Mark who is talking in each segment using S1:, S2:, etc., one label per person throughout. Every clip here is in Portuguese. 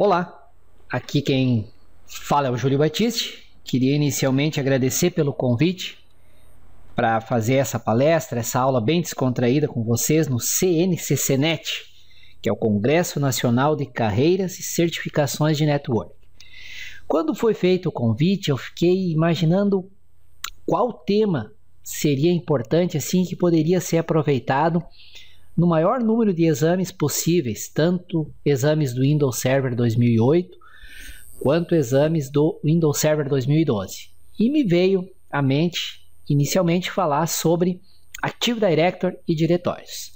S1: Olá, aqui quem fala é o Júlio Batiste. Queria inicialmente agradecer pelo convite para fazer essa palestra, essa aula bem descontraída com vocês no CNCCNet, que é o Congresso Nacional de Carreiras e Certificações de Network. Quando foi feito o convite, eu fiquei imaginando qual tema seria importante assim que poderia ser aproveitado no maior número de exames possíveis, tanto exames do Windows Server 2008 quanto exames do Windows Server 2012. E me veio à mente inicialmente falar sobre Active Directory e diretórios.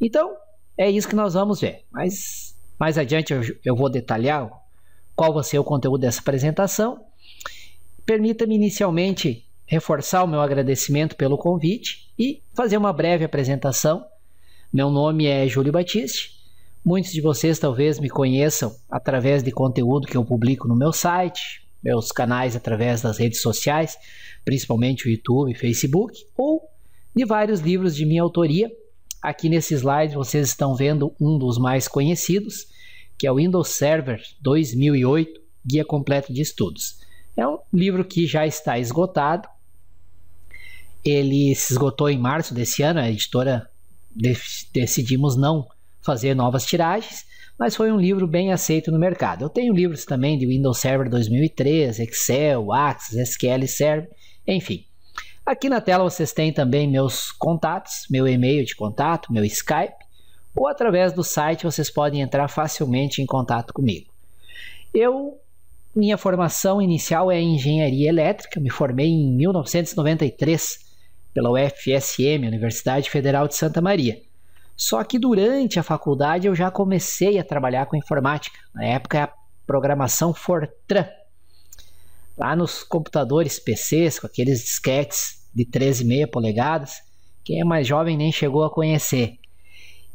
S1: Então, é isso que nós vamos ver, mas mais adiante eu, eu vou detalhar qual vai ser o conteúdo dessa apresentação. Permita-me inicialmente reforçar o meu agradecimento pelo convite e fazer uma breve apresentação meu nome é Júlio Batiste. Muitos de vocês talvez me conheçam através de conteúdo que eu publico no meu site, meus canais através das redes sociais, principalmente o YouTube, Facebook, ou de vários livros de minha autoria. Aqui nesse slide vocês estão vendo um dos mais conhecidos, que é o Windows Server 2008 Guia Completo de Estudos. É um livro que já está esgotado. Ele se esgotou em março desse ano, a editora decidimos não fazer novas tiragens, mas foi um livro bem aceito no mercado. Eu tenho livros também de Windows Server 2003, Excel, Access, SQL Server, enfim. Aqui na tela vocês têm também meus contatos, meu e-mail de contato, meu Skype, ou através do site vocês podem entrar facilmente em contato comigo. Eu minha formação inicial é em engenharia elétrica, me formei em 1993 pela UFSM, Universidade Federal de Santa Maria. Só que durante a faculdade eu já comecei a trabalhar com informática. Na época, a programação Fortran. Lá nos computadores PCs, com aqueles disquetes de 13,5 polegadas, quem é mais jovem nem chegou a conhecer.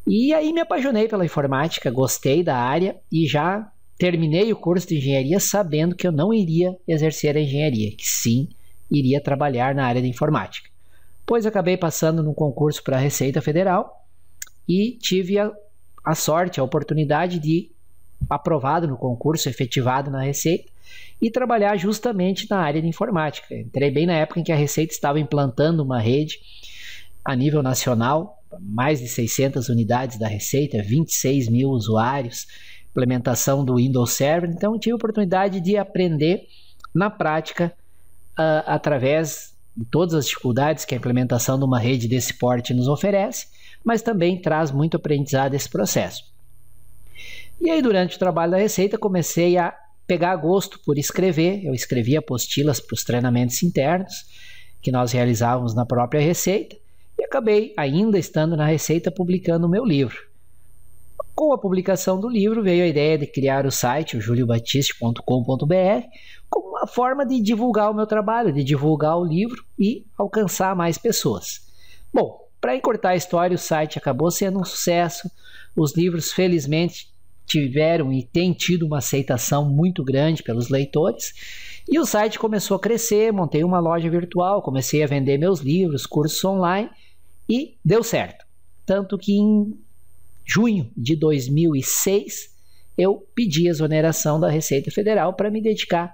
S1: E aí me apaixonei pela informática, gostei da área e já terminei o curso de engenharia sabendo que eu não iria exercer a engenharia, que sim, iria trabalhar na área de informática pois acabei passando num concurso para a Receita Federal e tive a, a sorte, a oportunidade de aprovado no concurso, efetivado na Receita e trabalhar justamente na área de informática. Entrei bem na época em que a Receita estava implantando uma rede a nível nacional, mais de 600 unidades da Receita, 26 mil usuários, implementação do Windows Server. Então, tive a oportunidade de aprender na prática uh, através em todas as dificuldades que a implementação de uma rede desse porte nos oferece, mas também traz muito aprendizado esse processo. E aí, durante o trabalho da Receita, comecei a pegar gosto por escrever. Eu escrevia apostilas para os treinamentos internos que nós realizávamos na própria Receita e acabei, ainda estando na Receita, publicando o meu livro. Com a publicação do livro, veio a ideia de criar o site, o juliobatiste.com.br, como uma forma de divulgar o meu trabalho, de divulgar o livro e alcançar mais pessoas. Bom, para encurtar a história, o site acabou sendo um sucesso. Os livros, felizmente, tiveram e têm tido uma aceitação muito grande pelos leitores. E o site começou a crescer, montei uma loja virtual, comecei a vender meus livros, cursos online e deu certo. Tanto que em junho de 2006, eu pedi exoneração da Receita Federal para me dedicar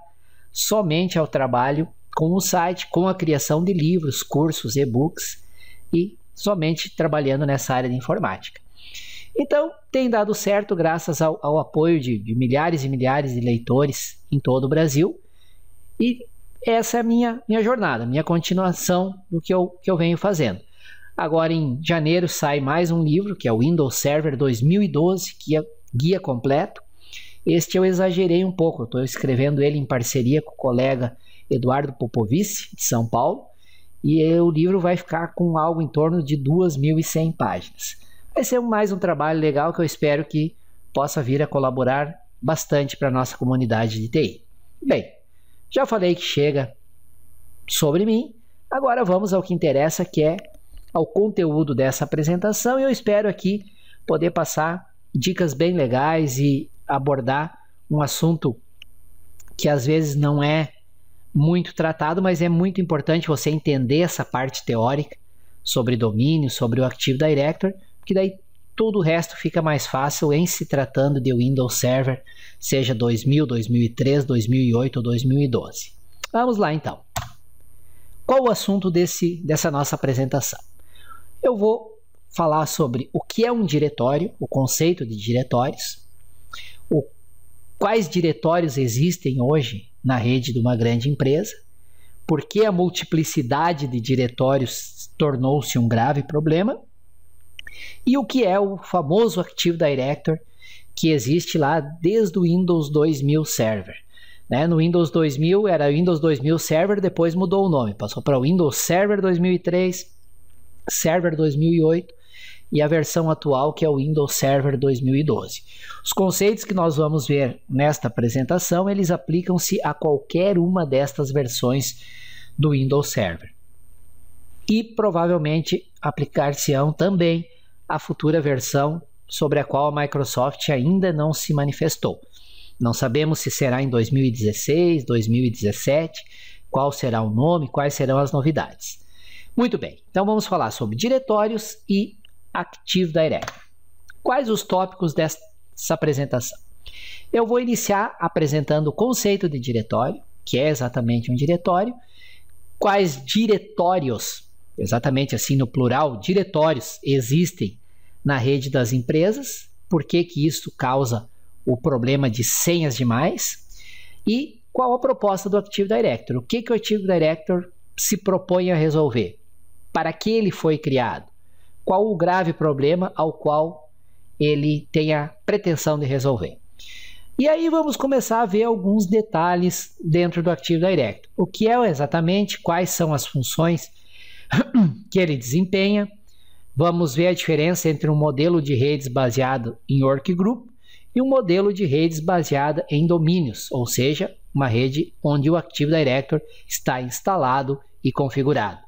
S1: somente ao trabalho com o site, com a criação de livros, cursos, e-books e somente trabalhando nessa área de informática. Então, tem dado certo graças ao, ao apoio de, de, milhares e milhares de leitores em todo o Brasil. E essa é a minha, minha jornada, minha continuação do que eu, que eu venho fazendo. Agora em janeiro sai mais um livro, que é o Windows Server 2012, que é guia completo. Este eu exagerei um pouco, estou escrevendo ele em parceria com o colega Eduardo Popovici, de São Paulo, e o livro vai ficar com algo em torno de 2.100 páginas. Vai ser mais um trabalho legal que eu espero que possa vir a colaborar bastante para a nossa comunidade de TI. Bem, já falei que chega sobre mim, agora vamos ao que interessa, que é ao conteúdo dessa apresentação e eu espero aqui poder passar dicas bem legais e abordar um assunto que às vezes não é muito tratado, mas é muito importante você entender essa parte teórica sobre domínio, sobre o Active Directory, que daí todo o resto fica mais fácil em se tratando de Windows Server, seja 2000, 2003, 2008 ou 2012. Vamos lá então. Qual o assunto desse, dessa nossa apresentação? eu vou falar sobre o que é um diretório, o conceito de diretórios, o, quais diretórios existem hoje na rede de uma grande empresa, por que a multiplicidade de diretórios tornou-se um grave problema e o que é o famoso Active Directory que existe lá desde o Windows 2000 Server. Né? No Windows 2000 era Windows 2000 Server, depois mudou o nome, passou para o Windows Server 2003, Server 2008 e a versão atual que é o Windows Server 2012. Os conceitos que nós vamos ver nesta apresentação, eles aplicam-se a qualquer uma destas versões do Windows Server. E provavelmente aplicar-se-ão também a futura versão sobre a qual a Microsoft ainda não se manifestou. Não sabemos se será em 2016, 2017, qual será o nome, quais serão as novidades. Muito bem, então vamos falar sobre diretórios e Active Directory. Quais os tópicos dessa apresentação? Eu vou iniciar apresentando o conceito de diretório, que é exatamente um diretório, quais diretórios, exatamente assim no plural, diretórios existem na rede das empresas, por que, que isso causa o problema de senhas demais e qual a proposta do Active Directory, o que, que o Active Directory se propõe a resolver para que ele foi criado, qual o grave problema ao qual ele tem a pretensão de resolver. E aí vamos começar a ver alguns detalhes dentro do Active Directory. O que é exatamente, quais são as funções que ele desempenha. Vamos ver a diferença entre um modelo de redes baseado em workgroup e um modelo de redes baseada em domínios, ou seja, uma rede onde o Active Directory está instalado e configurado.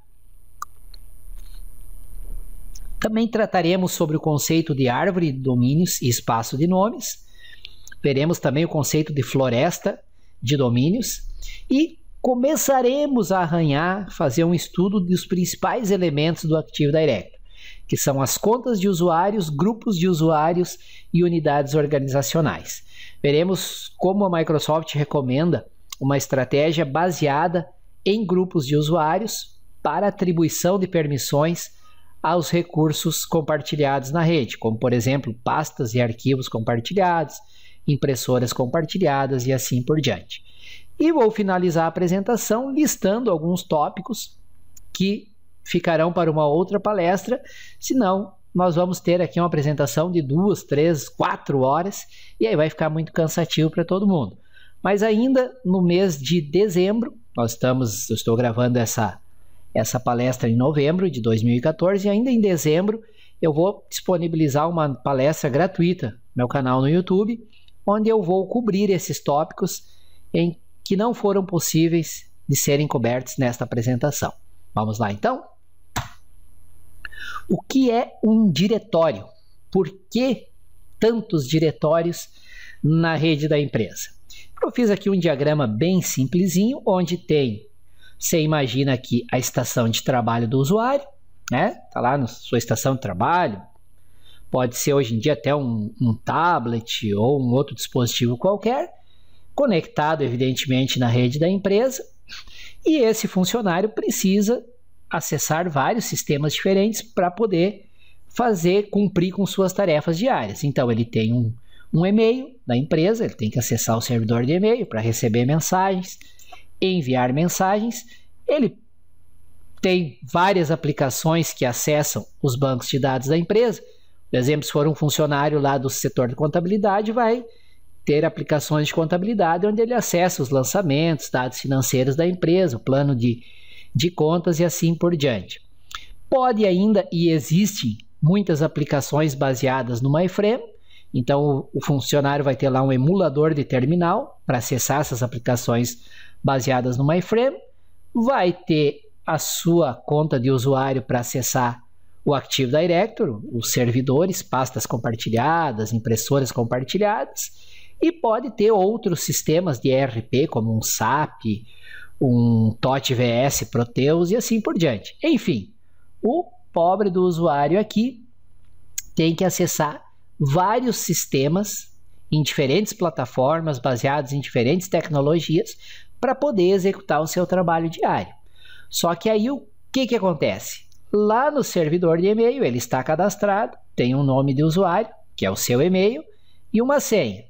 S1: Também trataremos sobre o conceito de árvore, de domínios e espaço de nomes. Veremos também o conceito de floresta de domínios e começaremos a arranhar, fazer um estudo dos principais elementos do Active Directory, que são as contas de usuários, grupos de usuários e unidades organizacionais. Veremos como a Microsoft recomenda uma estratégia baseada em grupos de usuários para atribuição de permissões aos recursos compartilhados na rede, como por exemplo pastas e arquivos compartilhados, impressoras compartilhadas e assim por diante. E vou finalizar a apresentação listando alguns tópicos que ficarão para uma outra palestra, senão nós vamos ter aqui uma apresentação de duas, três, quatro horas e aí vai ficar muito cansativo para todo mundo. Mas ainda no mês de dezembro, nós estamos, eu estou gravando essa essa palestra em novembro de 2014 e ainda em dezembro eu vou disponibilizar uma palestra gratuita no meu canal no YouTube, onde eu vou cobrir esses tópicos em que não foram possíveis de serem cobertos nesta apresentação. Vamos lá então? O que é um diretório? Por que tantos diretórios na rede da empresa? Eu fiz aqui um diagrama bem simplesinho, onde tem você imagina aqui a estação de trabalho do usuário, né? Tá lá na sua estação de trabalho. Pode ser hoje em dia até um, um tablet ou um outro dispositivo qualquer, conectado evidentemente na rede da empresa. E esse funcionário precisa acessar vários sistemas diferentes para poder fazer cumprir com suas tarefas diárias. Então ele tem um, um e-mail da empresa, ele tem que acessar o servidor de e-mail para receber mensagens, enviar mensagens. Ele tem várias aplicações que acessam os bancos de dados da empresa. Por exemplo, se for um funcionário lá do setor de contabilidade, vai ter aplicações de contabilidade onde ele acessa os lançamentos, dados financeiros da empresa, o plano de, de contas e assim por diante. Pode ainda e existem muitas aplicações baseadas no MyFrame. Então, o funcionário vai ter lá um emulador de terminal para acessar essas aplicações baseadas no MyFrame, vai ter a sua conta de usuário para acessar o Active Directory, os servidores, pastas compartilhadas, impressoras compartilhadas, e pode ter outros sistemas de ERP, como um SAP, um TOT VS Proteus e assim por diante. Enfim, o pobre do usuário aqui tem que acessar vários sistemas em diferentes plataformas, baseados em diferentes tecnologias, para poder executar o seu trabalho diário. Só que aí o que, que acontece? Lá no servidor de e-mail, ele está cadastrado, tem um nome de usuário, que é o seu e-mail, e uma senha.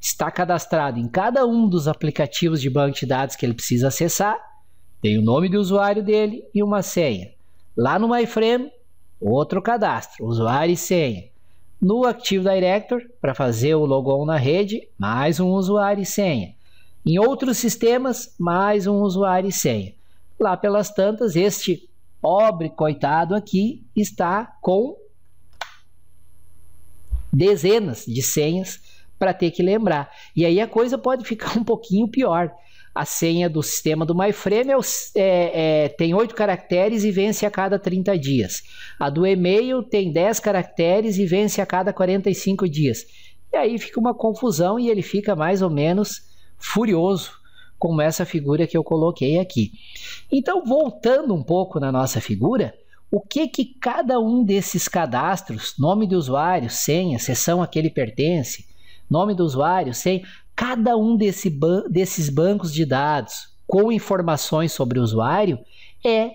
S1: Está cadastrado em cada um dos aplicativos de banco de dados que ele precisa acessar, tem o nome de usuário dele e uma senha. Lá no MyFrame, outro cadastro, usuário e senha. No Active Directory, para fazer o logon na rede, mais um usuário e senha. Em outros sistemas, mais um usuário e senha. Lá pelas tantas, este pobre coitado aqui está com dezenas de senhas para ter que lembrar. E aí a coisa pode ficar um pouquinho pior. A senha do sistema do MyFrame é, é, é, tem 8 caracteres e vence a cada 30 dias. A do e-mail tem 10 caracteres e vence a cada 45 dias. E aí fica uma confusão e ele fica mais ou menos furioso como essa figura que eu coloquei aqui. Então, voltando um pouco na nossa figura, o que que cada um desses cadastros, nome de usuário, senha, sessão a que ele pertence, nome do usuário, senha, cada um desse ban desses bancos de dados com informações sobre o usuário é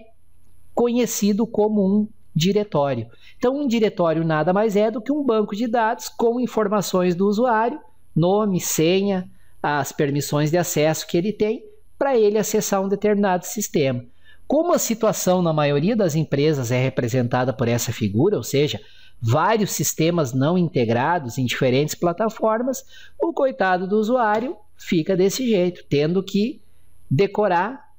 S1: conhecido como um diretório. Então, um diretório nada mais é do que um banco de dados com informações do usuário, nome, senha, as permissões de acesso que ele tem para ele acessar um determinado sistema. Como a situação na maioria das empresas é representada por essa figura, ou seja, vários sistemas não integrados em diferentes plataformas, o coitado do usuário fica desse jeito, tendo que decorar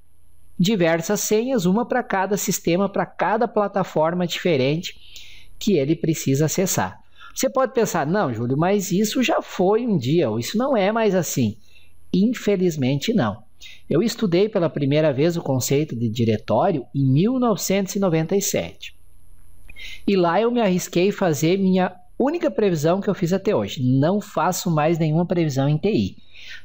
S1: diversas senhas, uma para cada sistema, para cada plataforma diferente que ele precisa acessar. Você pode pensar, não, Júlio, mas isso já foi um dia, ou isso não é mais assim. Infelizmente, não. Eu estudei pela primeira vez o conceito de diretório em 1997. E lá eu me arrisquei a fazer minha única previsão que eu fiz até hoje. Não faço mais nenhuma previsão em TI.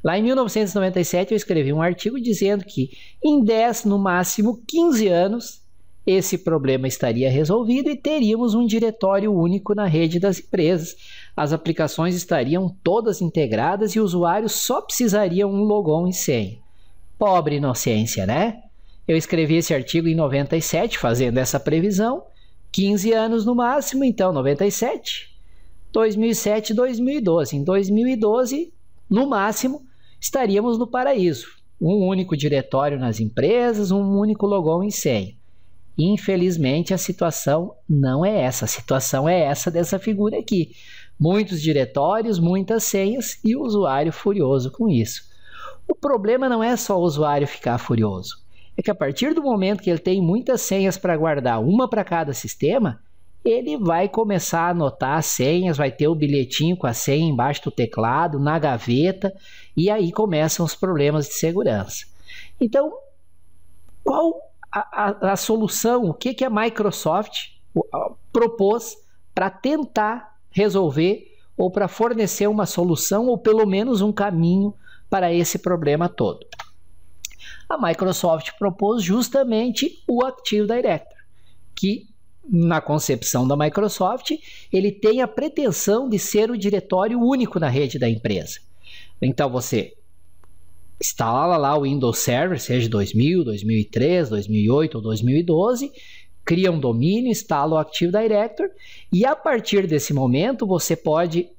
S1: Lá em 1997 eu escrevi um artigo dizendo que em 10, no máximo 15 anos, esse problema estaria resolvido e teríamos um diretório único na rede das empresas. As aplicações estariam todas integradas e o usuário só precisaria um logon e senha. Pobre inocência, né? Eu escrevi esse artigo em 97, fazendo essa previsão. 15 anos no máximo, então 97, 2007, 2012. Em 2012, no máximo, estaríamos no paraíso. Um único diretório nas empresas, um único logon e senha. Infelizmente, a situação não é essa. A situação é essa dessa figura aqui. Muitos diretórios, muitas senhas e o usuário furioso com isso. O problema não é só o usuário ficar furioso. É que a partir do momento que ele tem muitas senhas para guardar, uma para cada sistema, ele vai começar a anotar as senhas, vai ter o bilhetinho com a senha embaixo do teclado, na gaveta, e aí começam os problemas de segurança. Então, qual a, a, solução, o que, que a Microsoft propôs para tentar resolver ou para fornecer uma solução ou pelo menos um caminho para esse problema todo. A Microsoft propôs justamente o Active Directory, que na concepção da Microsoft, ele tem a pretensão de ser o diretório único na rede da empresa. Então você Instala lá o Windows Server, seja 2000, 2003, 2008 ou 2012, cria um domínio, instala o Active Directory e a partir desse momento você pode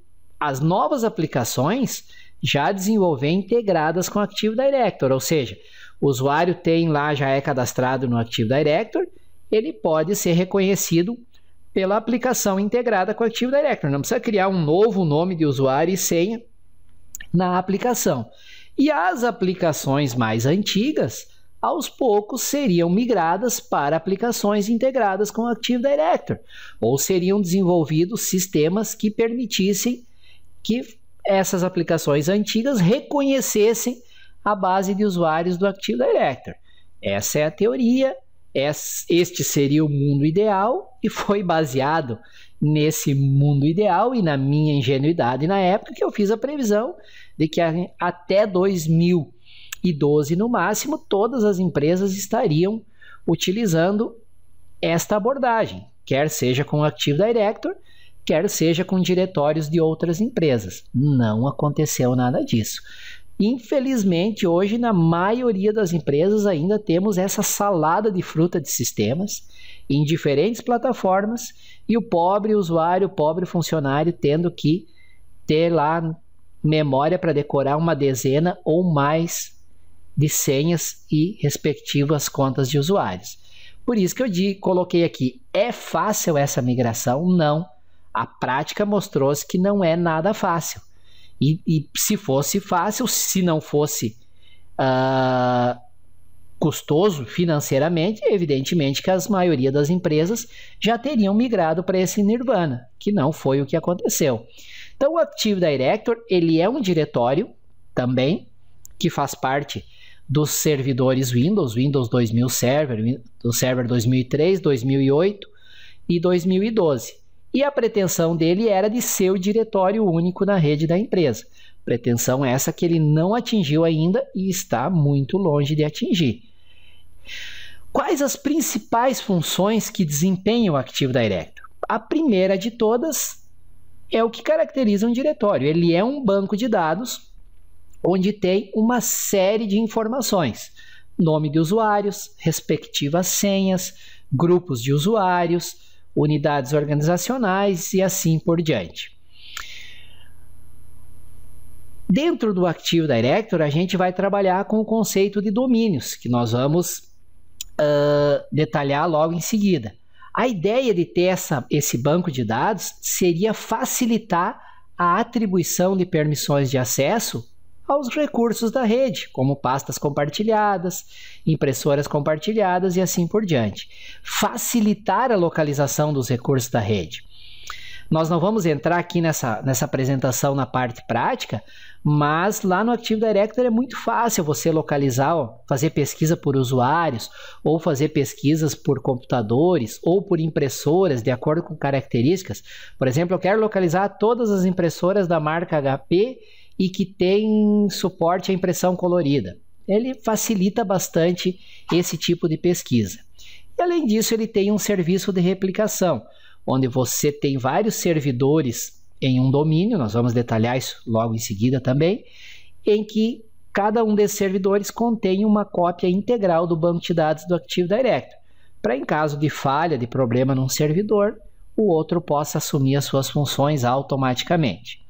S1: as novas aplicações já desenvolver integradas com o Active Directory, ou seja, o usuário tem lá já é cadastrado no Active Directory, ele pode ser reconhecido pela aplicação integrada com o Active Directory. Não precisa criar um novo nome de usuário e senha na aplicação e as aplicações mais antigas aos poucos seriam migradas para aplicações integradas com Active Directory, ou seriam desenvolvidos sistemas que permitissem que essas aplicações antigas reconhecessem a base de usuários do Active Directory. Essa é a teoria, este seria o mundo ideal e foi baseado nesse mundo ideal e na minha ingenuidade na época que eu fiz a previsão de que até 2012 no máximo todas as empresas estariam utilizando esta abordagem, quer seja com o Active Director, quer seja com diretórios de outras empresas. Não aconteceu nada disso. Infelizmente, hoje, na maioria das empresas, ainda temos essa salada de fruta de sistemas em diferentes plataformas e o pobre usuário, o pobre funcionário, tendo que ter lá memória para decorar uma dezena ou mais de senhas e respectivas contas de usuários. Por isso que eu digo, coloquei aqui, é fácil essa migração? Não. A prática mostrou-se que não é nada fácil. E, e, se fosse fácil, se não fosse uh, custoso financeiramente, evidentemente que as maioria das empresas já teriam migrado para esse Nirvana, que não foi o que aconteceu. Então, o Active Director ele é um diretório também que faz parte dos servidores Windows, Windows 2000 Server, do Server 2003, 2008 e 2012. E a pretensão dele era de ser o diretório único na rede da empresa. Pretensão é essa que ele não atingiu ainda e está muito longe de atingir. Quais as principais funções que desempenha o Active Directory? A primeira de todas é o que caracteriza um diretório. Ele é um banco de dados onde tem uma série de informações: nome de usuários, respectivas senhas, grupos de usuários, unidades organizacionais e assim por diante. Dentro do Active Directory, a gente vai trabalhar com o conceito de domínios, que nós vamos uh, detalhar logo em seguida. A ideia de ter essa, esse banco de dados seria facilitar a atribuição de permissões de acesso aos recursos da rede, como pastas compartilhadas, impressoras compartilhadas e assim por diante. Facilitar a localização dos recursos da rede. Nós não vamos entrar aqui nessa, nessa apresentação na parte prática, mas lá no Active Directory é muito fácil você localizar, ó, fazer pesquisa por usuários, ou fazer pesquisas por computadores, ou por impressoras, de acordo com características. Por exemplo, eu quero localizar todas as impressoras da marca HP e que tem suporte à impressão colorida. Ele facilita bastante esse tipo de pesquisa. E além disso, ele tem um serviço de replicação, onde você tem vários servidores em um domínio, nós vamos detalhar isso logo em seguida também, em que cada um desses servidores contém uma cópia integral do banco de dados do Active Directory, para em caso de falha, de problema num servidor, o outro possa assumir as suas funções automaticamente.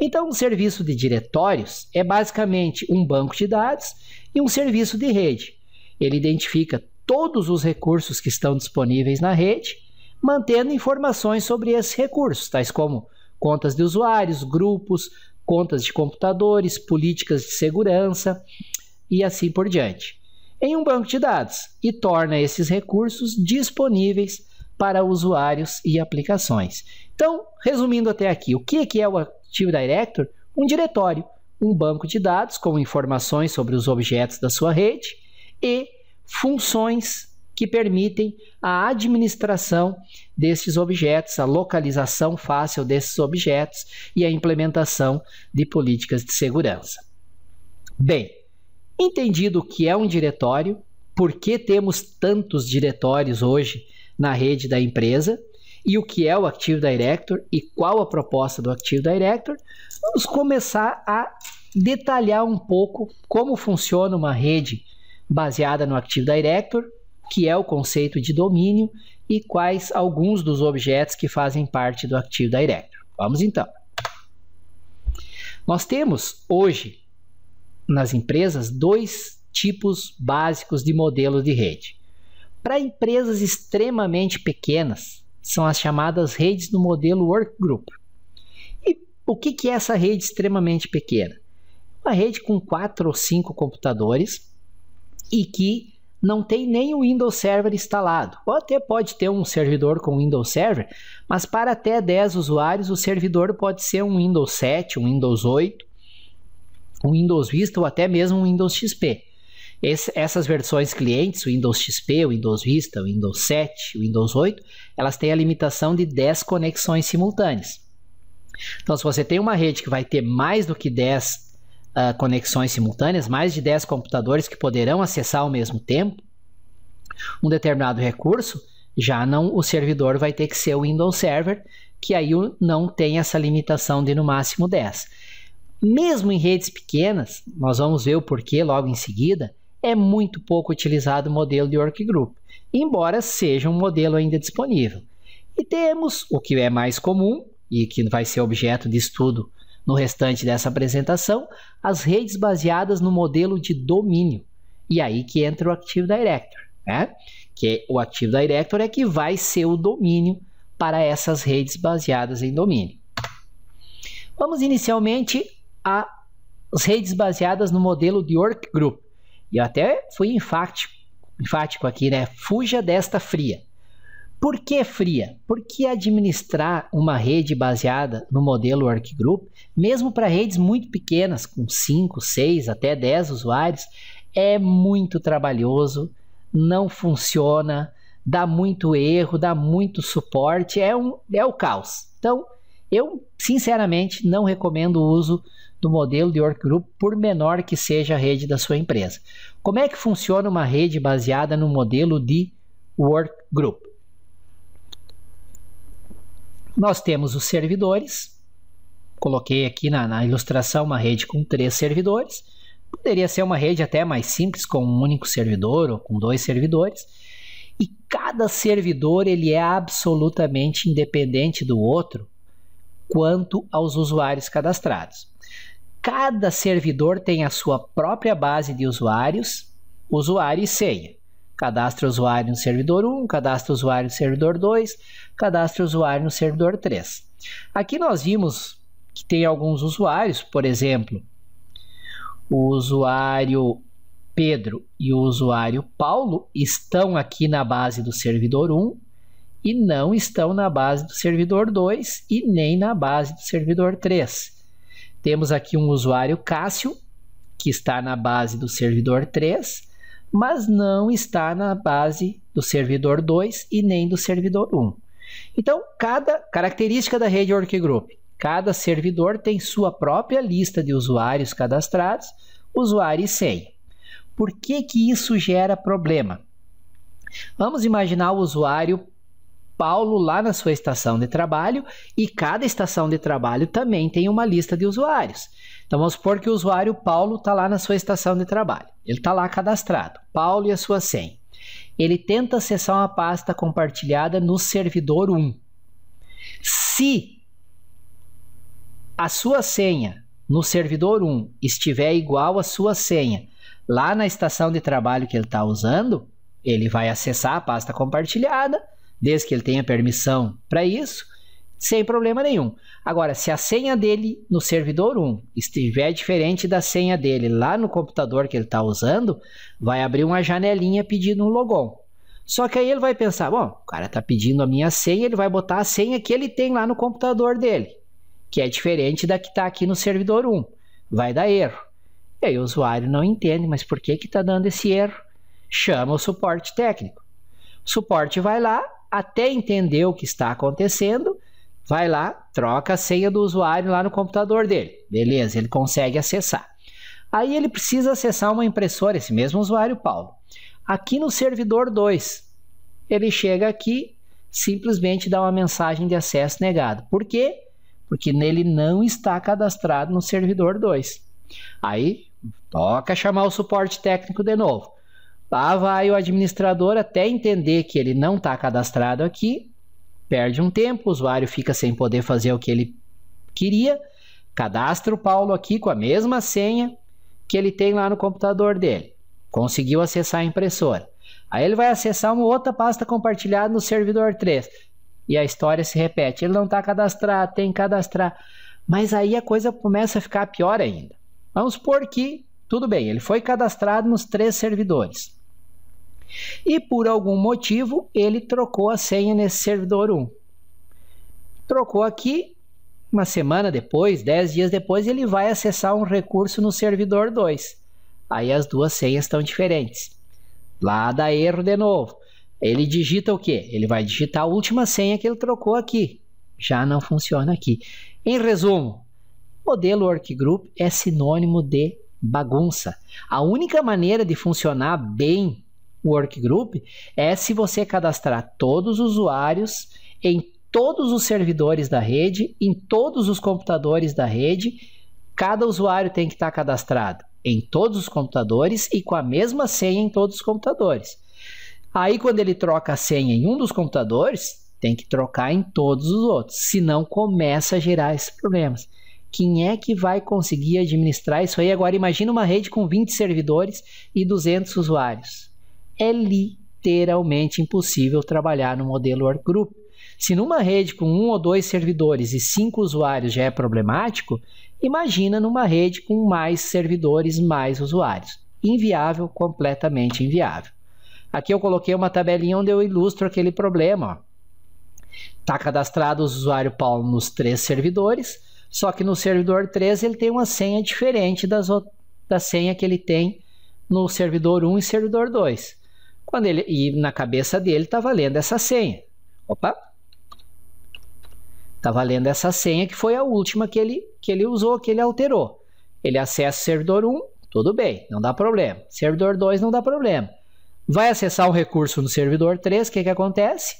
S1: Então, um serviço de diretórios é basicamente um banco de dados e um serviço de rede. Ele identifica todos os recursos que estão disponíveis na rede, mantendo informações sobre esses recursos, tais como contas de usuários, grupos, contas de computadores, políticas de segurança e assim por diante, em um banco de dados e torna esses recursos disponíveis para usuários e aplicações. Então, resumindo até aqui, o que é o Active Directory? Um diretório, um banco de dados com informações sobre os objetos da sua rede e funções que permitem a administração desses objetos, a localização fácil desses objetos e a implementação de políticas de segurança. Bem, entendido o que é um diretório, por que temos tantos diretórios hoje na rede da empresa e o que é o Active Directory e qual a proposta do Active Directory, vamos começar a detalhar um pouco como funciona uma rede baseada no Active Directory que é o conceito de domínio, e quais alguns dos objetos que fazem parte do Active Directory. Vamos então. Nós temos hoje nas empresas dois tipos básicos de modelos de rede. Para empresas extremamente pequenas, são as chamadas redes do modelo Workgroup. E o que é essa rede extremamente pequena? Uma rede com quatro ou cinco computadores e que não tem nem o Windows Server instalado. Ou até pode ter um servidor com Windows Server, mas para até 10 usuários o servidor pode ser um Windows 7, um Windows 8, um Windows Vista ou até mesmo um Windows XP. essas versões clientes, o Windows XP, o Windows Vista, o Windows 7, o Windows 8, elas têm a limitação de 10 conexões simultâneas. Então, se você tem uma rede que vai ter mais do que 10 uh, conexões simultâneas, mais de 10 computadores que poderão acessar ao mesmo tempo um determinado recurso, já não o servidor vai ter que ser o Windows Server, que aí não tem essa limitação de no máximo 10. Mesmo em redes pequenas, nós vamos ver o porquê logo em seguida, é muito pouco utilizado o modelo de workgroup, embora seja um modelo ainda disponível. E temos o que é mais comum e que vai ser objeto de estudo no restante dessa apresentação, as redes baseadas no modelo de domínio. E aí que entra o Active Directory, né? Que o Active Directory é que vai ser o domínio para essas redes baseadas em domínio. Vamos inicialmente às redes baseadas no modelo de Work Group. E eu até fui enfático, enfático aqui, né? Fuja desta fria. Por que fria? Porque administrar uma rede baseada no modelo Workgroup, mesmo para redes muito pequenas, com 5, 6, até 10 usuários, é muito trabalhoso, não funciona, dá muito erro, dá muito suporte, é, um, é o caos. Então, eu sinceramente não recomendo o uso do modelo de workgroup, por menor que seja a rede da sua empresa. Como é que funciona uma rede baseada no modelo de workgroup? Nós temos os servidores. Coloquei aqui na, na ilustração uma rede com três servidores. Poderia ser uma rede até mais simples, com um único servidor ou com dois servidores. E cada servidor ele é absolutamente independente do outro quanto aos usuários cadastrados. Cada servidor tem a sua própria base de usuários, usuário e senha cadastra o usuário no servidor 1, cadastra o usuário no servidor 2, cadastra o usuário no servidor 3. Aqui nós vimos que tem alguns usuários, por exemplo, o usuário Pedro e o usuário Paulo estão aqui na base do servidor 1 e não estão na base do servidor 2 e nem na base do servidor 3. Temos aqui um usuário Cássio, que está na base do servidor 3 mas não está na base do servidor 2 e nem do servidor 1. Então, cada característica da rede Workgroup, cada servidor tem sua própria lista de usuários cadastrados, usuário e senha. Por que, que isso gera problema? Vamos imaginar o usuário Paulo lá na sua estação de trabalho e cada estação de trabalho também tem uma lista de usuários. Então vamos supor que o usuário Paulo está lá na sua estação de trabalho. Ele está lá cadastrado, Paulo e a sua senha. Ele tenta acessar uma pasta compartilhada no servidor 1. Se a sua senha no servidor 1 estiver igual à sua senha lá na estação de trabalho que ele está usando, ele vai acessar a pasta compartilhada, desde que ele tenha permissão para isso, sem problema nenhum. Agora, se a senha dele no servidor 1 estiver diferente da senha dele lá no computador que ele está usando, vai abrir uma janelinha pedindo um logon. Só que aí ele vai pensar: bom, o cara está pedindo a minha senha, ele vai botar a senha que ele tem lá no computador dele, que é diferente da que está aqui no servidor 1. Vai dar erro. E aí o usuário não entende, mas por que está dando esse erro? Chama o suporte técnico. O suporte vai lá, até entender o que está acontecendo vai lá, troca a senha do usuário lá no computador dele. Beleza, ele consegue acessar. Aí ele precisa acessar uma impressora, esse mesmo usuário Paulo, aqui no servidor 2. Ele chega aqui, simplesmente dá uma mensagem de acesso negado. Por quê? Porque nele não está cadastrado no servidor 2. Aí toca chamar o suporte técnico de novo. Lá vai o administrador até entender que ele não está cadastrado aqui, perde um tempo, o usuário fica sem poder fazer o que ele queria, cadastra o Paulo aqui com a mesma senha que ele tem lá no computador dele. Conseguiu acessar a impressora. Aí ele vai acessar uma outra pasta compartilhada no servidor 3. E a história se repete. Ele não está cadastrado, tem que cadastrar. Mas aí a coisa começa a ficar pior ainda. Vamos supor que, tudo bem, ele foi cadastrado nos três servidores. E por algum motivo ele trocou a senha nesse servidor 1. Trocou aqui, uma semana depois, 10 dias depois, ele vai acessar um recurso no servidor 2. Aí as duas senhas estão diferentes. Lá dá erro de novo. Ele digita o quê? Ele vai digitar a última senha que ele trocou aqui. Já não funciona aqui. Em resumo, modelo workgroup é sinônimo de bagunça. A única maneira de funcionar bem workgroup é se você cadastrar todos os usuários em todos os servidores da rede, em todos os computadores da rede. Cada usuário tem que estar cadastrado em todos os computadores e com a mesma senha em todos os computadores. Aí, quando ele troca a senha em um dos computadores, tem que trocar em todos os outros, senão começa a gerar esses problemas. Quem é que vai conseguir administrar isso aí? Agora, imagina uma rede com 20 servidores e 200 usuários é literalmente impossível trabalhar no modelo work group. Se numa rede com um ou dois servidores e cinco usuários já é problemático, imagina numa rede com mais servidores, mais usuários. Inviável, completamente inviável. Aqui eu coloquei uma tabelinha onde eu ilustro aquele problema. Está cadastrado o usuário Paulo nos três servidores, só que no servidor 3 ele tem uma senha diferente das, da senha que ele tem no servidor 1 e servidor 2. Quando ele, e na cabeça dele está valendo essa senha. Opa! Está valendo essa senha que foi a última que ele, que ele usou, que ele alterou. Ele acessa o servidor 1, tudo bem, não dá problema. Servidor 2 não dá problema. Vai acessar um recurso no servidor 3, o que, que acontece?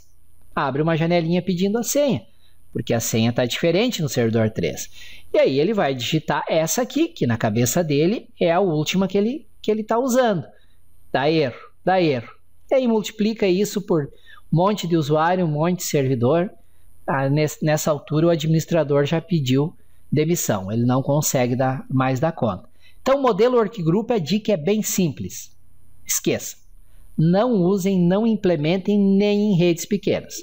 S1: Abre uma janelinha pedindo a senha, porque a senha está diferente no servidor 3. E aí ele vai digitar essa aqui, que na cabeça dele é a última que ele está que ele tá usando. Dá erro, dá erro. E aí multiplica isso por um monte de usuário, um monte de servidor. Ah, nessa altura, o administrador já pediu demissão, ele não consegue dar, mais dar conta. Então, o modelo Workgroup, é dica é bem simples. Esqueça. Não usem, não implementem nem em redes pequenas.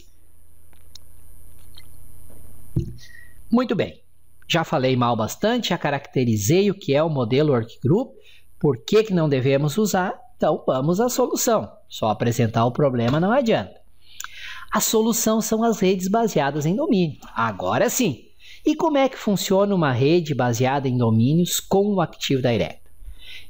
S1: Muito bem. Já falei mal bastante, já caracterizei o que é o modelo Workgroup, por que, que não devemos usar então vamos à solução. Só apresentar o problema não adianta. A solução são as redes baseadas em domínio. Agora sim. E como é que funciona uma rede baseada em domínios com o Active Direct?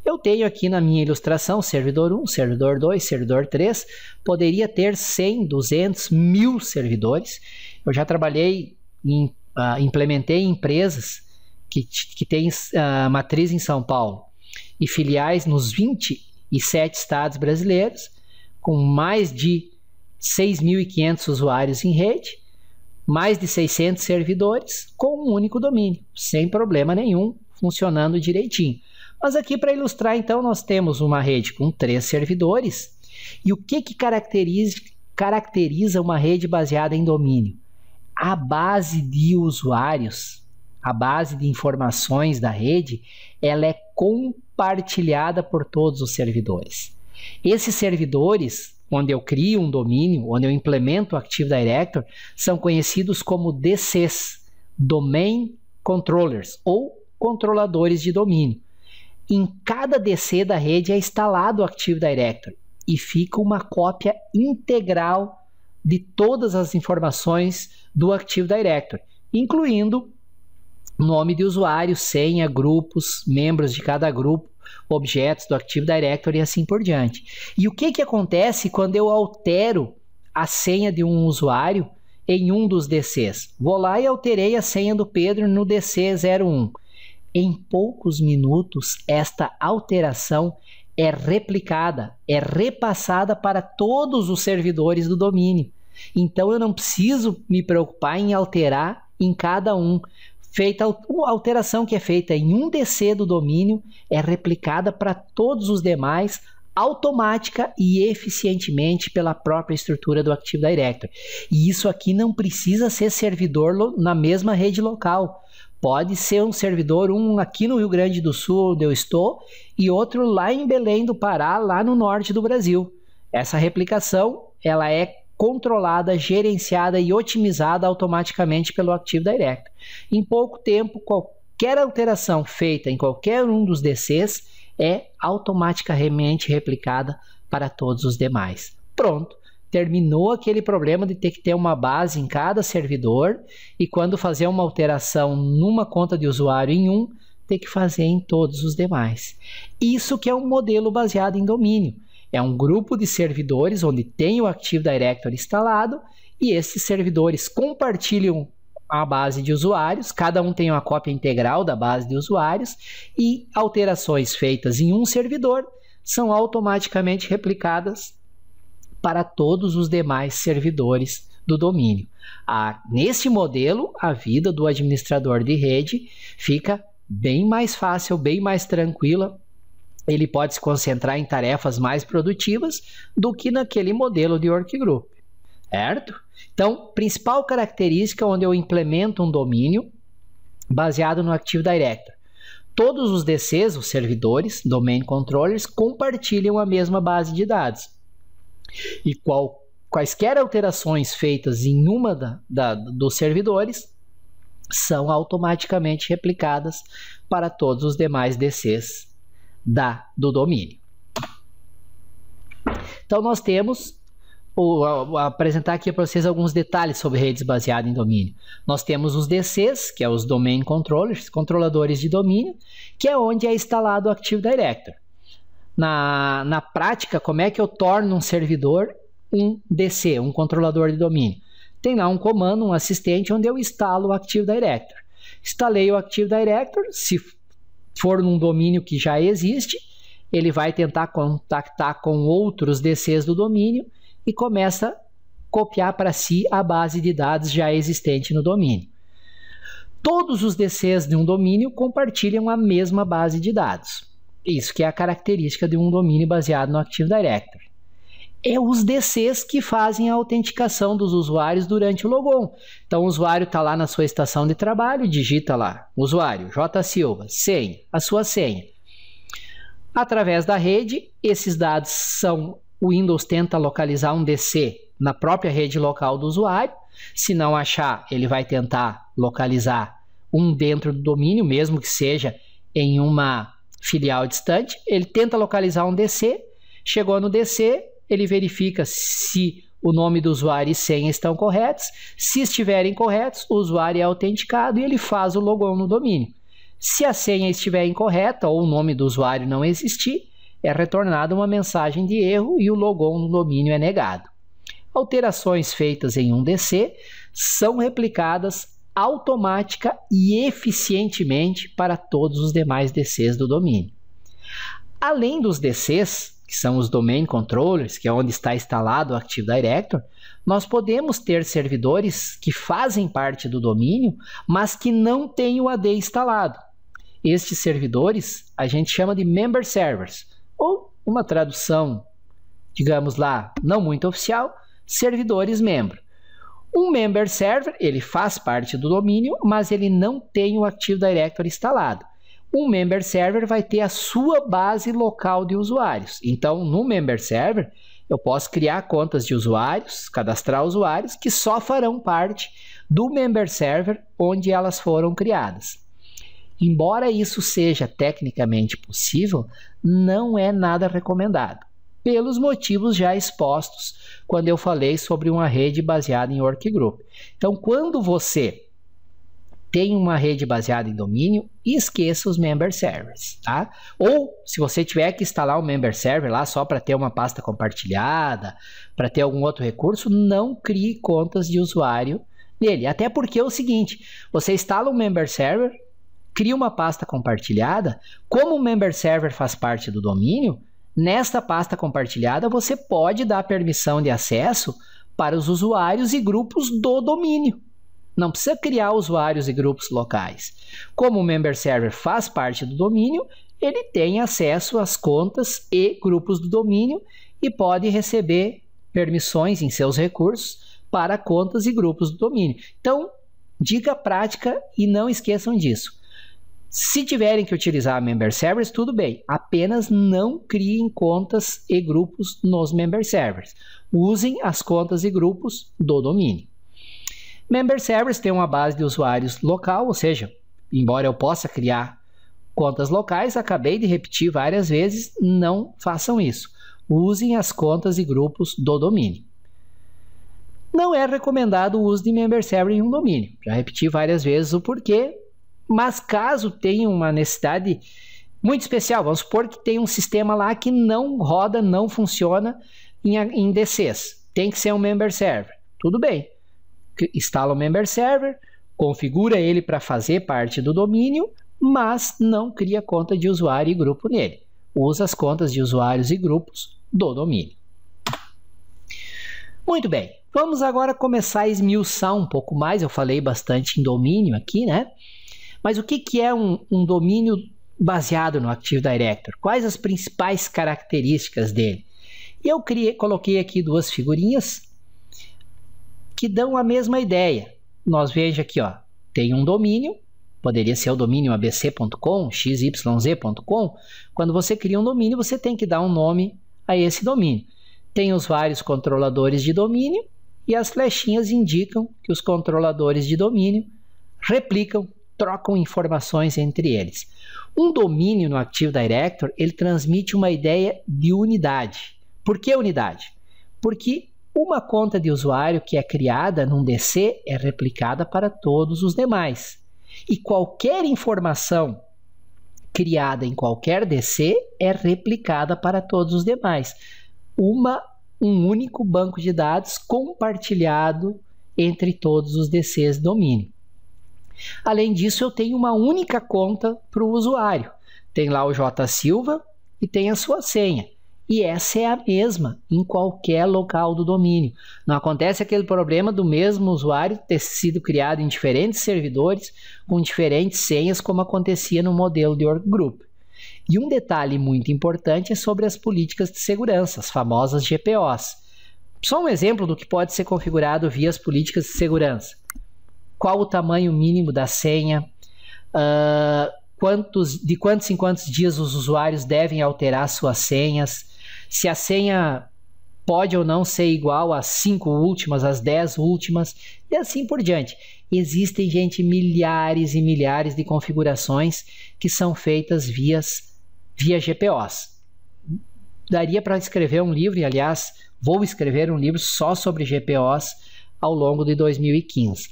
S1: Eu tenho aqui na minha ilustração servidor 1, servidor 2, servidor 3. Poderia ter 100, 200, mil servidores. Eu já trabalhei, em, uh, implementei empresas que, que têm uh, matriz em São Paulo e filiais nos 20 e sete estados brasileiros, com mais de 6.500 usuários em rede, mais de 600 servidores, com um único domínio, sem problema nenhum, funcionando direitinho. Mas aqui para ilustrar, então, nós temos uma rede com três servidores. E o que, que caracteriza, caracteriza uma rede baseada em domínio? A base de usuários, a base de informações da rede, ela é compartilhada por todos os servidores. Esses servidores, onde eu crio um domínio, onde eu implemento o Active Directory, são conhecidos como DCs, Domain Controllers, ou controladores de domínio. Em cada DC da rede é instalado o Active Directory e fica uma cópia integral de todas as informações do Active Directory, incluindo nome de usuário, senha, grupos, membros de cada grupo, objetos do Active Directory e assim por diante. E o que, que acontece quando eu altero a senha de um usuário em um dos DCs? Vou lá e alterei a senha do Pedro no DC01. Em poucos minutos, esta alteração é replicada, é repassada para todos os servidores do domínio. Então eu não preciso me preocupar em alterar em cada um, feita a alteração que é feita em um DC do domínio é replicada para todos os demais automática e eficientemente pela própria estrutura do Active Directory. E isso aqui não precisa ser servidor na mesma rede local. Pode ser um servidor, um aqui no Rio Grande do Sul, onde eu estou, e outro lá em Belém do Pará, lá no norte do Brasil. Essa replicação ela é controlada, gerenciada e otimizada automaticamente pelo Active Directory. Em pouco tempo, qualquer alteração feita em qualquer um dos DCs é automaticamente replicada para todos os demais. Pronto, terminou aquele problema de ter que ter uma base em cada servidor e quando fazer uma alteração numa conta de usuário em um, ter que fazer em todos os demais. Isso que é um modelo baseado em domínio é um grupo de servidores onde tem o Active Directory instalado e esses servidores compartilham a base de usuários, cada um tem uma cópia integral da base de usuários e alterações feitas em um servidor são automaticamente replicadas para todos os demais servidores do domínio. nesse modelo, a vida do administrador de rede fica bem mais fácil, bem mais tranquila ele pode se concentrar em tarefas mais produtivas do que naquele modelo de workgroup, certo? Então, principal característica onde eu implemento um domínio baseado no Active Directory. Todos os DCs, os servidores, domain controllers, compartilham a mesma base de dados. E qual, quaisquer alterações feitas em uma da, da, dos servidores são automaticamente replicadas para todos os demais DCs da, do domínio. Então nós temos vou apresentar aqui para vocês alguns detalhes sobre redes baseadas em domínio. Nós temos os DCs, que é os Domain Controllers, controladores de domínio, que é onde é instalado o Active Directory. Na, na prática, como é que eu torno um servidor um DC, um controlador de domínio? Tem lá um comando, um assistente, onde eu instalo o Active Directory. Instalei o Active Directory, se for num domínio que já existe, ele vai tentar contactar com outros DCs do domínio e começa a copiar para si a base de dados já existente no domínio. Todos os DCs de um domínio compartilham a mesma base de dados. Isso que é a característica de um domínio baseado no Active Directory é os DCs que fazem a autenticação dos usuários durante o logon. Então, o usuário está lá na sua estação de trabalho, digita lá, usuário J Silva, senha, a sua senha. Através da rede, esses dados são o Windows tenta localizar um DC na própria rede local do usuário. Se não achar, ele vai tentar localizar um dentro do domínio, mesmo que seja em uma filial distante. Ele tenta localizar um DC, chegou no DC, ele verifica se o nome do usuário e senha estão corretos. Se estiverem corretos, o usuário é autenticado e ele faz o logon no domínio. Se a senha estiver incorreta ou o nome do usuário não existir, é retornada uma mensagem de erro e o logon no domínio é negado. Alterações feitas em um DC são replicadas automática e eficientemente para todos os demais DCs do domínio. Além dos DCs, que são os domain controllers, que é onde está instalado o Active Directory, nós podemos ter servidores que fazem parte do domínio, mas que não têm o AD instalado. Estes servidores a gente chama de member servers, ou uma tradução, digamos lá, não muito oficial, servidores membro. Um member server, ele faz parte do domínio, mas ele não tem o Active Directory instalado o member server vai ter a sua base local de usuários. Então, no member server, eu posso criar contas de usuários, cadastrar usuários que só farão parte do member server onde elas foram criadas. Embora isso seja tecnicamente possível, não é nada recomendado, pelos motivos já expostos quando eu falei sobre uma rede baseada em workgroup. Então, quando você tem uma rede baseada em domínio e esqueça os member servers, tá? Ou se você tiver que instalar o um member server lá só para ter uma pasta compartilhada, para ter algum outro recurso, não crie contas de usuário nele. Até porque é o seguinte, você instala um member server, cria uma pasta compartilhada, como o member server faz parte do domínio, nesta pasta compartilhada você pode dar permissão de acesso para os usuários e grupos do domínio. Não precisa criar usuários e grupos locais. Como o Member Server faz parte do domínio, ele tem acesso às contas e grupos do domínio e pode receber permissões em seus recursos para contas e grupos do domínio. Então, dica prática e não esqueçam disso. Se tiverem que utilizar member servers, tudo bem, apenas não criem contas e grupos nos member servers. Usem as contas e grupos do domínio. Member Servers tem uma base de usuários local, ou seja, embora eu possa criar contas locais, acabei de repetir várias vezes, não façam isso. Usem as contas e grupos do domínio. Não é recomendado o uso de member server em um domínio. Já repeti várias vezes o porquê, mas caso tenha uma necessidade muito especial, vamos supor que tem um sistema lá que não roda, não funciona em, em DCs, tem que ser um member server. Tudo bem instala o member server, configura ele para fazer parte do domínio, mas não cria conta de usuário e grupo nele. Usa as contas de usuários e grupos do domínio. Muito bem, vamos agora começar a esmiuçar um pouco mais. Eu falei bastante em domínio aqui, né? Mas o que, que é um, um domínio baseado no Active Directory? Quais as principais características dele? Eu criei, coloquei aqui duas figurinhas que dão a mesma ideia. Nós veja aqui, ó, tem um domínio, poderia ser o domínio abc.com, xyz.com. Quando você cria um domínio, você tem que dar um nome a esse domínio. Tem os vários controladores de domínio e as flechinhas indicam que os controladores de domínio replicam, trocam informações entre eles. Um domínio no Active Directory, ele transmite uma ideia de unidade. Por que unidade? Porque uma conta de usuário que é criada num DC é replicada para todos os demais. E qualquer informação criada em qualquer DC é replicada para todos os demais. Uma, um único banco de dados compartilhado entre todos os DCs domínio. Além disso, eu tenho uma única conta para o usuário. Tem lá o J Silva e tem a sua senha. E essa é a mesma em qualquer local do domínio. Não acontece aquele problema do mesmo usuário ter sido criado em diferentes servidores com diferentes senhas, como acontecia no modelo de org Group. E um detalhe muito importante é sobre as políticas de segurança, as famosas GPOs. Só um exemplo do que pode ser configurado via as políticas de segurança. Qual o tamanho mínimo da senha? Uh, quantos, de quantos em quantos dias os usuários devem alterar suas senhas? se a senha pode ou não ser igual às cinco últimas, às dez últimas e assim por diante. Existem, gente, milhares e milhares de configurações que são feitas vias, via GPOs. Daria para escrever um livro, e aliás, vou escrever um livro só sobre GPOs ao longo de 2015.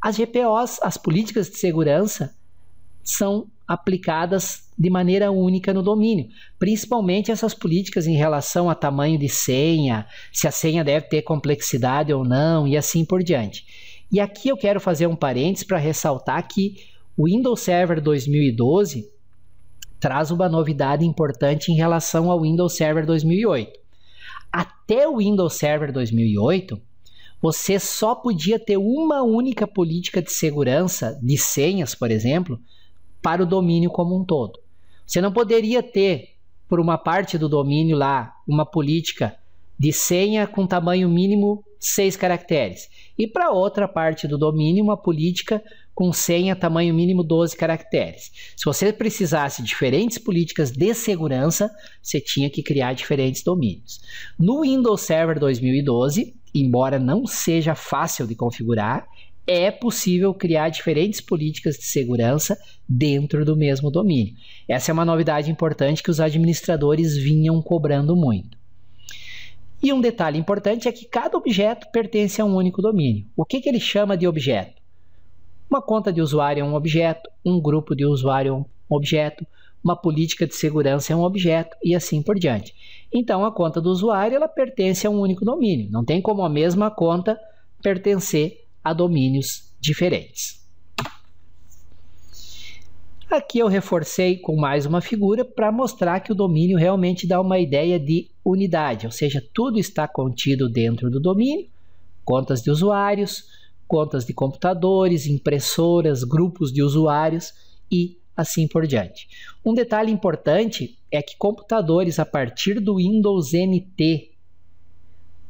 S1: As GPOs, as políticas de segurança, são aplicadas de maneira única no domínio, principalmente essas políticas em relação a tamanho de senha, se a senha deve ter complexidade ou não e assim por diante. E aqui eu quero fazer um parênteses para ressaltar que o Windows Server 2012 traz uma novidade importante em relação ao Windows Server 2008. Até o Windows Server 2008, você só podia ter uma única política de segurança de senhas, por exemplo, para o domínio como um todo. Você não poderia ter, por uma parte do domínio lá, uma política de senha com tamanho mínimo seis caracteres, e para outra parte do domínio, uma política com senha tamanho mínimo 12 caracteres. Se você precisasse de diferentes políticas de segurança, você tinha que criar diferentes domínios. No Windows Server 2012, embora não seja fácil de configurar, é possível criar diferentes políticas de segurança dentro do mesmo domínio. Essa é uma novidade importante que os administradores vinham cobrando muito. E um detalhe importante é que cada objeto pertence a um único domínio. O que, que ele chama de objeto? Uma conta de usuário é um objeto, um grupo de usuário é um objeto, uma política de segurança é um objeto e assim por diante. Então a conta do usuário ela pertence a um único domínio. Não tem como a mesma conta pertencer a domínios diferentes. Aqui eu reforcei com mais uma figura para mostrar que o domínio realmente dá uma ideia de unidade, ou seja, tudo está contido dentro do domínio, contas de usuários, contas de computadores, impressoras, grupos de usuários e assim por diante. Um detalhe importante é que computadores a partir do Windows NT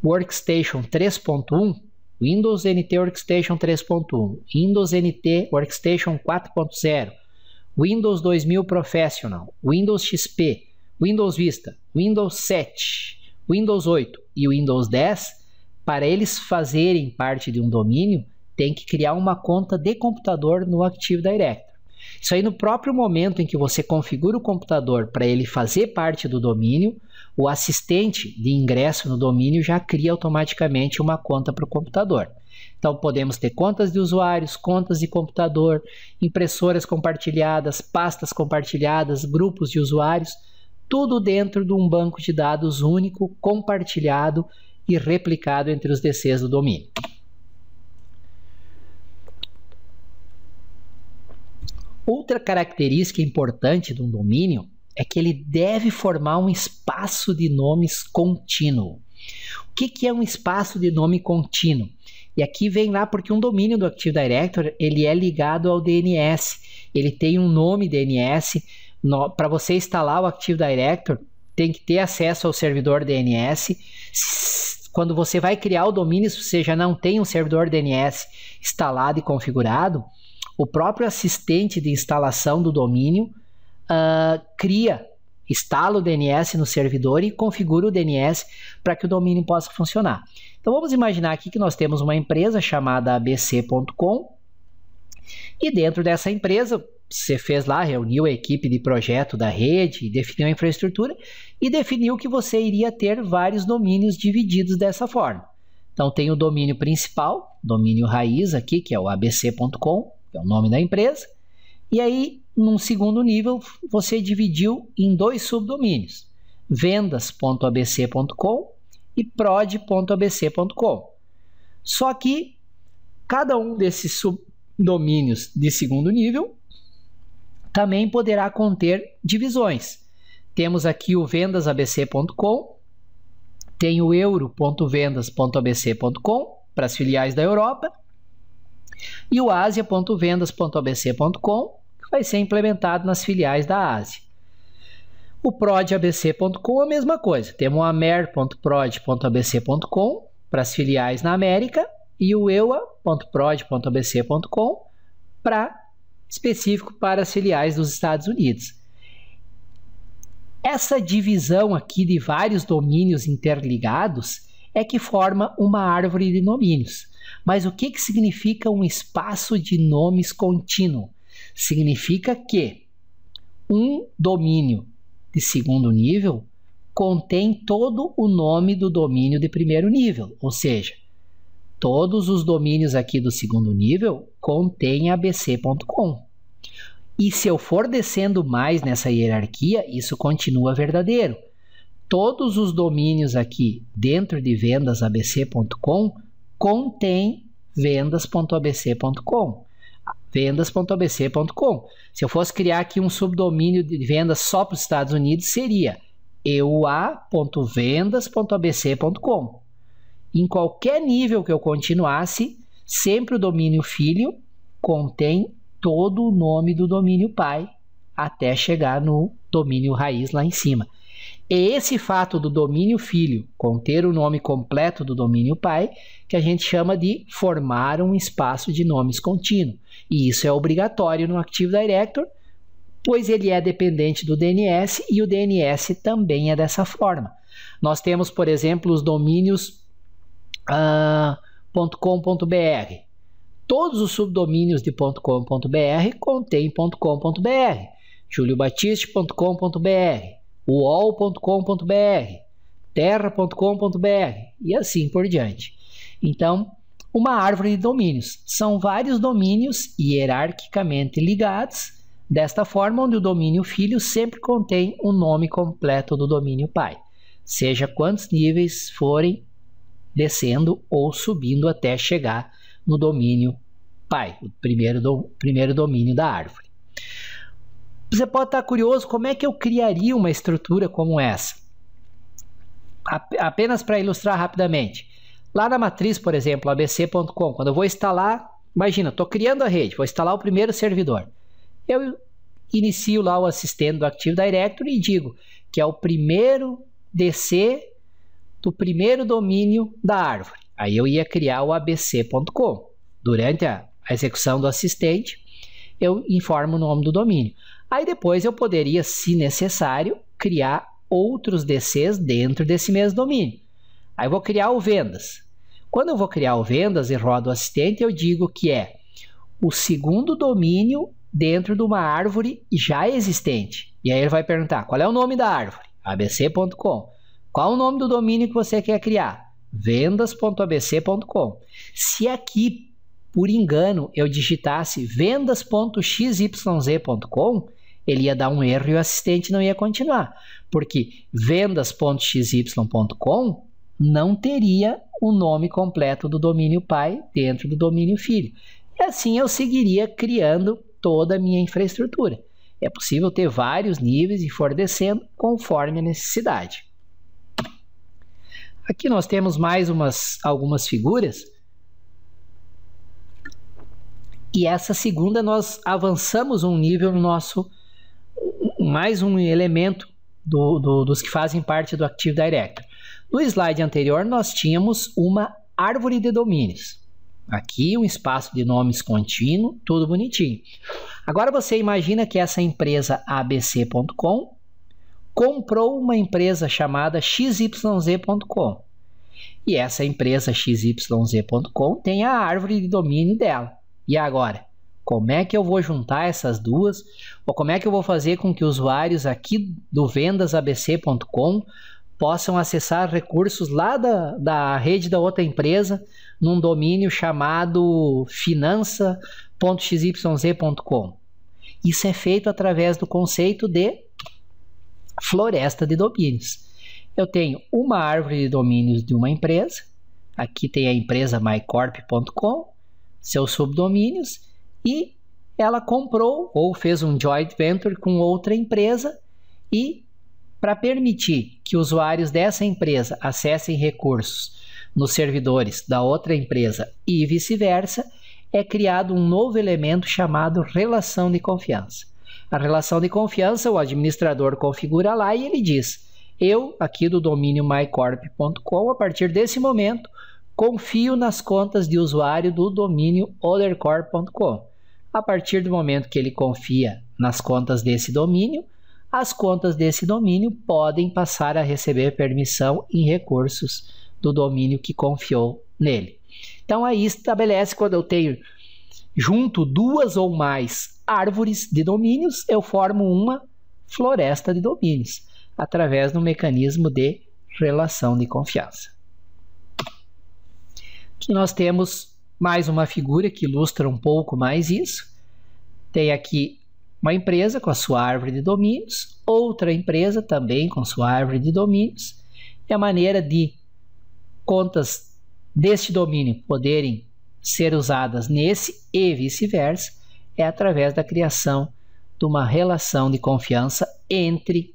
S1: Workstation 3.1 Windows NT Workstation 3.1, Windows NT Workstation 4.0, Windows 2000 Professional, Windows XP, Windows Vista, Windows 7, Windows 8 e Windows 10, para eles fazerem parte de um domínio, tem que criar uma conta de computador no Active Directory. Isso aí no próprio momento em que você configura o computador para ele fazer parte do domínio, o assistente de ingresso no domínio já cria automaticamente uma conta para o computador. Então podemos ter contas de usuários, contas de computador, impressoras compartilhadas, pastas compartilhadas, grupos de usuários, tudo dentro de um banco de dados único, compartilhado e replicado entre os DCs do domínio. Outra característica importante de um domínio é que ele deve formar um espaço de nomes contínuo. O que, que é um espaço de nome contínuo? E aqui vem lá porque um domínio do Active Directory ele é ligado ao DNS. Ele tem um nome DNS. No, Para você instalar o Active Directory, tem que ter acesso ao servidor DNS. Quando você vai criar o domínio, se você já não tem um servidor DNS instalado e configurado, o próprio assistente de instalação do domínio uh, cria, instala o DNS no servidor e configura o DNS para que o domínio possa funcionar. Então vamos imaginar aqui que nós temos uma empresa chamada abc.com e dentro dessa empresa você fez lá, reuniu a equipe de projeto da rede, definiu a infraestrutura e definiu que você iria ter vários domínios divididos dessa forma. Então tem o domínio principal, domínio raiz aqui, que é o abc.com, que é o nome da empresa. E aí num segundo nível, você dividiu em dois subdomínios: vendas.abc.com e prod.abc.com. Só que cada um desses subdomínios de segundo nível também poderá conter divisões. Temos aqui o vendasabc.com, tem o euro.vendas.abc.com para as filiais da Europa e o asia.vendas.abc.com vai ser implementado nas filiais da ASE. O prodabc.com é a mesma coisa. Temos o amer.prod.abc.com para as filiais na América e o eua.prod.abc.com para específico para as filiais dos Estados Unidos. Essa divisão aqui de vários domínios interligados é que forma uma árvore de domínios. Mas o que, que significa um espaço de nomes contínuo? Significa que um domínio de segundo nível contém todo o nome do domínio de primeiro nível, ou seja, todos os domínios aqui do segundo nível contêm abc.com. E se eu for descendo mais nessa hierarquia, isso continua verdadeiro. Todos os domínios aqui dentro de vendasabc.com contêm vendas.abc.com vendas.abc.com. Se eu fosse criar aqui um subdomínio de vendas só para os Estados Unidos, seria eua.vendas.abc.com. Em qualquer nível que eu continuasse, sempre o domínio filho contém todo o nome do domínio pai até chegar no domínio raiz lá em cima. É esse fato do domínio filho conter o nome completo do domínio pai que a gente chama de formar um espaço de nomes contínuo. E isso é obrigatório no Active Directory, pois ele é dependente do DNS e o DNS também é dessa forma. Nós temos, por exemplo, os domínios uh, .com.br. Todos os subdomínios de .com.br contêm .com.br, juliobatiste.com.br, uol.com.br, terra.com.br e assim por diante. Então, uma árvore de domínios. São vários domínios hierarquicamente ligados, desta forma, onde o domínio filho sempre contém o nome completo do domínio pai, seja quantos níveis forem descendo ou subindo até chegar no domínio pai, o primeiro, do, primeiro domínio da árvore. Você pode estar curioso como é que eu criaria uma estrutura como essa. Apenas para ilustrar rapidamente, Lá na matriz, por exemplo, abc.com, quando eu vou instalar, imagina, estou criando a rede, vou instalar o primeiro servidor. Eu inicio lá o assistente do Active Directory e digo que é o primeiro DC do primeiro domínio da árvore. Aí eu ia criar o abc.com. Durante a execução do assistente, eu informo o nome do domínio. Aí depois eu poderia, se necessário, criar outros DCs dentro desse mesmo domínio. Aí vou criar o vendas. Quando eu vou criar o vendas e rodo assistente, eu digo que é o segundo domínio dentro de uma árvore já existente. E aí ele vai perguntar: qual é o nome da árvore? abc.com. Qual o nome do domínio que você quer criar? vendas.abc.com. Se aqui, por engano, eu digitasse vendas.xyz.com, ele ia dar um erro e o assistente não ia continuar, porque vendas.xy.com não teria o nome completo do domínio pai dentro do domínio filho. E assim eu seguiria criando toda a minha infraestrutura. É possível ter vários níveis e for descendo conforme a necessidade. Aqui nós temos mais umas, algumas figuras. E essa segunda nós avançamos um nível no nosso, mais um elemento do, do, dos que fazem parte do Active Directory. No slide anterior, nós tínhamos uma árvore de domínios. Aqui um espaço de nomes contínuo, tudo bonitinho. Agora você imagina que essa empresa abc.com comprou uma empresa chamada xyz.com. E essa empresa xyz.com tem a árvore de domínio dela. E agora? Como é que eu vou juntar essas duas? Ou como é que eu vou fazer com que usuários aqui do vendasabc.com possam acessar recursos lá da, da rede da outra empresa num domínio chamado finança.xyz.com. Isso é feito através do conceito de floresta de domínios. Eu tenho uma árvore de domínios de uma empresa, aqui tem a empresa mycorp.com, seus subdomínios, e ela comprou ou fez um joint venture com outra empresa e para permitir que usuários dessa empresa acessem recursos nos servidores da outra empresa e vice-versa, é criado um novo elemento chamado relação de confiança. A relação de confiança o administrador configura lá e ele diz: Eu, aqui do domínio mycorp.com, a partir desse momento, confio nas contas de usuário do domínio othercorp.com. A partir do momento que ele confia nas contas desse domínio, as contas desse domínio podem passar a receber permissão em recursos do domínio que confiou nele. Então aí estabelece quando eu tenho junto duas ou mais árvores de domínios, eu formo uma floresta de domínios através do mecanismo de relação de confiança. Aqui nós temos mais uma figura que ilustra um pouco mais isso. Tem aqui uma empresa com a sua árvore de domínios, outra empresa também com sua árvore de domínios, e a maneira de contas deste domínio poderem ser usadas nesse e vice-versa é através da criação de uma relação de confiança entre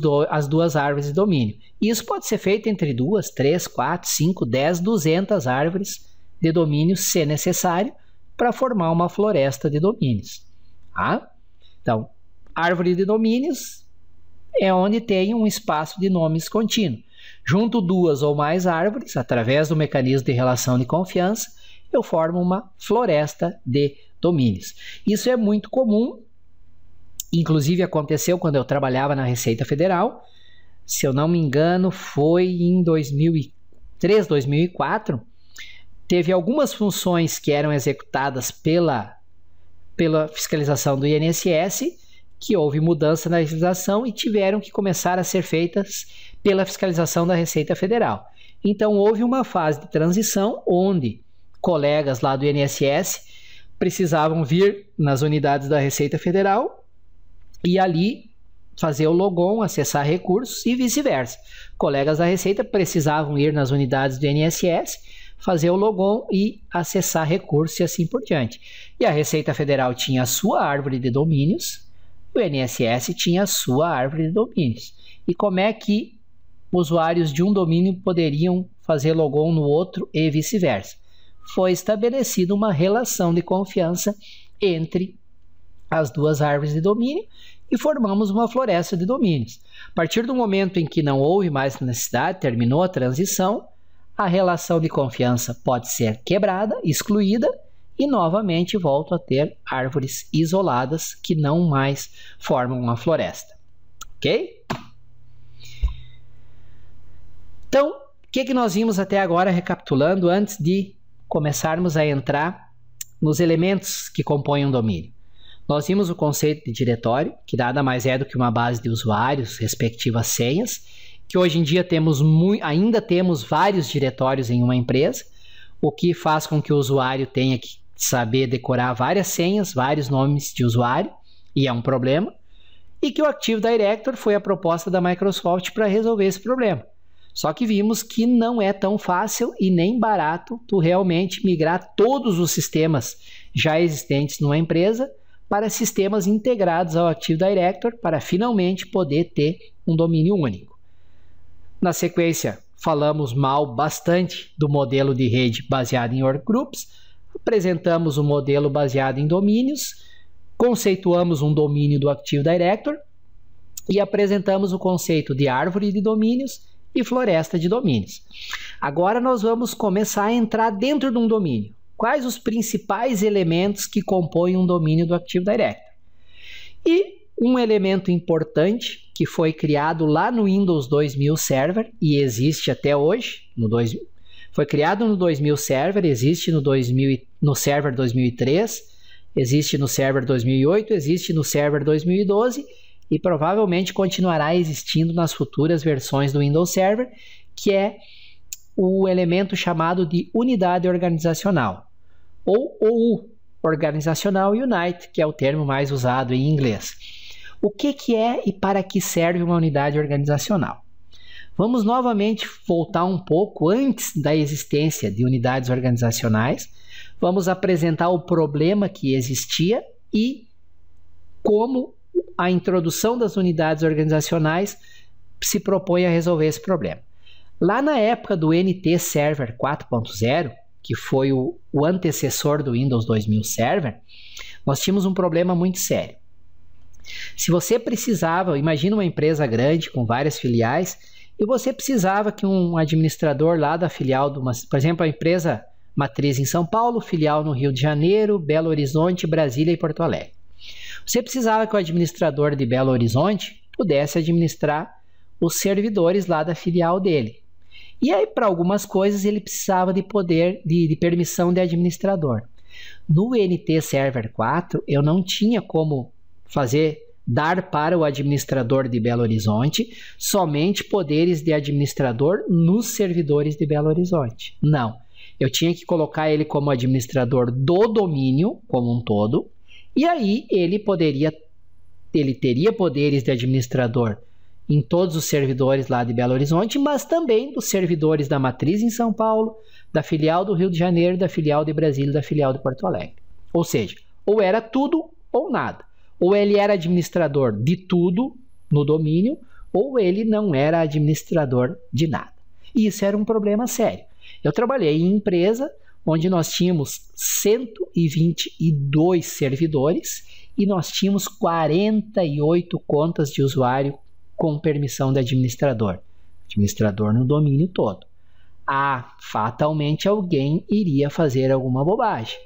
S1: do, as duas árvores de domínio. Isso pode ser feito entre duas, três, quatro, cinco, dez, duzentas árvores de domínio, se necessário, para formar uma floresta de domínios. Tá? Então, árvore de domínios é onde tem um espaço de nomes contínuo. Junto duas ou mais árvores, através do mecanismo de relação de confiança, eu formo uma floresta de domínios. Isso é muito comum, inclusive aconteceu quando eu trabalhava na Receita Federal. Se eu não me engano, foi em 2003, 2004. Teve algumas funções que eram executadas pela pela fiscalização do INSS, que houve mudança na legislação e tiveram que começar a ser feitas pela fiscalização da Receita Federal. Então houve uma fase de transição onde colegas lá do INSS precisavam vir nas unidades da Receita Federal e ali fazer o logon, acessar recursos e vice-versa. Colegas da Receita precisavam ir nas unidades do INSS fazer o logon e acessar recursos e assim por diante. E a Receita Federal tinha a sua árvore de domínios, o INSS tinha a sua árvore de domínios. E como é que usuários de um domínio poderiam fazer logon no outro e vice-versa? Foi estabelecida uma relação de confiança entre as duas árvores de domínio e formamos uma floresta de domínios. A partir do momento em que não houve mais necessidade, terminou a transição, a relação de confiança pode ser quebrada, excluída e novamente volto a ter árvores isoladas que não mais formam uma floresta. Ok? Então, o que, que nós vimos até agora, recapitulando, antes de começarmos a entrar nos elementos que compõem um domínio? Nós vimos o conceito de diretório, que nada mais é do que uma base de usuários, respectivas senhas, que hoje em dia temos ainda temos vários diretórios em uma empresa, o que faz com que o usuário tenha que saber decorar várias senhas, vários nomes de usuário, e é um problema, e que o Active Directory foi a proposta da Microsoft para resolver esse problema. Só que vimos que não é tão fácil e nem barato tu realmente migrar todos os sistemas já existentes numa empresa para sistemas integrados ao Active Directory para finalmente poder ter um domínio único. Na sequência, falamos mal bastante do modelo de rede baseado em workgroups, apresentamos o um modelo baseado em domínios, conceituamos um domínio do Active Directory e apresentamos o conceito de árvore de domínios e floresta de domínios. Agora nós vamos começar a entrar dentro de um domínio. Quais os principais elementos que compõem um domínio do Active Directory? E um elemento importante que foi criado lá no Windows 2000 Server e existe até hoje, no 2000, foi criado no 2000 Server, existe no, 2000, no Server 2003, existe no Server 2008, existe no Server 2012 e provavelmente continuará existindo nas futuras versões do Windows Server, que é o elemento chamado de unidade organizacional, ou OU, organizacional Unite, que é o termo mais usado em inglês. O que, que é e para que serve uma unidade organizacional? Vamos novamente voltar um pouco antes da existência de unidades organizacionais. Vamos apresentar o problema que existia e como a introdução das unidades organizacionais se propõe a resolver esse problema. Lá na época do NT Server 4.0, que foi o, o, antecessor do Windows 2000 Server, nós tínhamos um problema muito sério. Se você precisava, imagina uma empresa grande com várias filiais e você precisava que um administrador lá da filial de uma, por exemplo, a empresa matriz em São Paulo, filial no Rio de Janeiro, Belo Horizonte, Brasília e Porto Alegre. Você precisava que o administrador de Belo Horizonte pudesse administrar os servidores lá da filial dele. E aí, para algumas coisas, ele precisava de poder, de, de, permissão de administrador. No NT Server 4, eu não tinha como fazer dar para o administrador de Belo Horizonte somente poderes de administrador nos servidores de Belo Horizonte. Não. Eu tinha que colocar ele como administrador do domínio como um todo, e aí ele poderia ele teria poderes de administrador em todos os servidores lá de Belo Horizonte, mas também dos servidores da matriz em São Paulo, da filial do Rio de Janeiro, da filial de Brasília, da filial de Porto Alegre. Ou seja, ou era tudo ou nada ou ele era administrador de tudo no domínio, ou ele não era administrador de nada. E isso era um problema sério. Eu trabalhei em empresa onde nós tínhamos 122 servidores e nós tínhamos 48 contas de usuário com permissão de administrador. Administrador no domínio todo. Ah, fatalmente alguém iria fazer alguma bobagem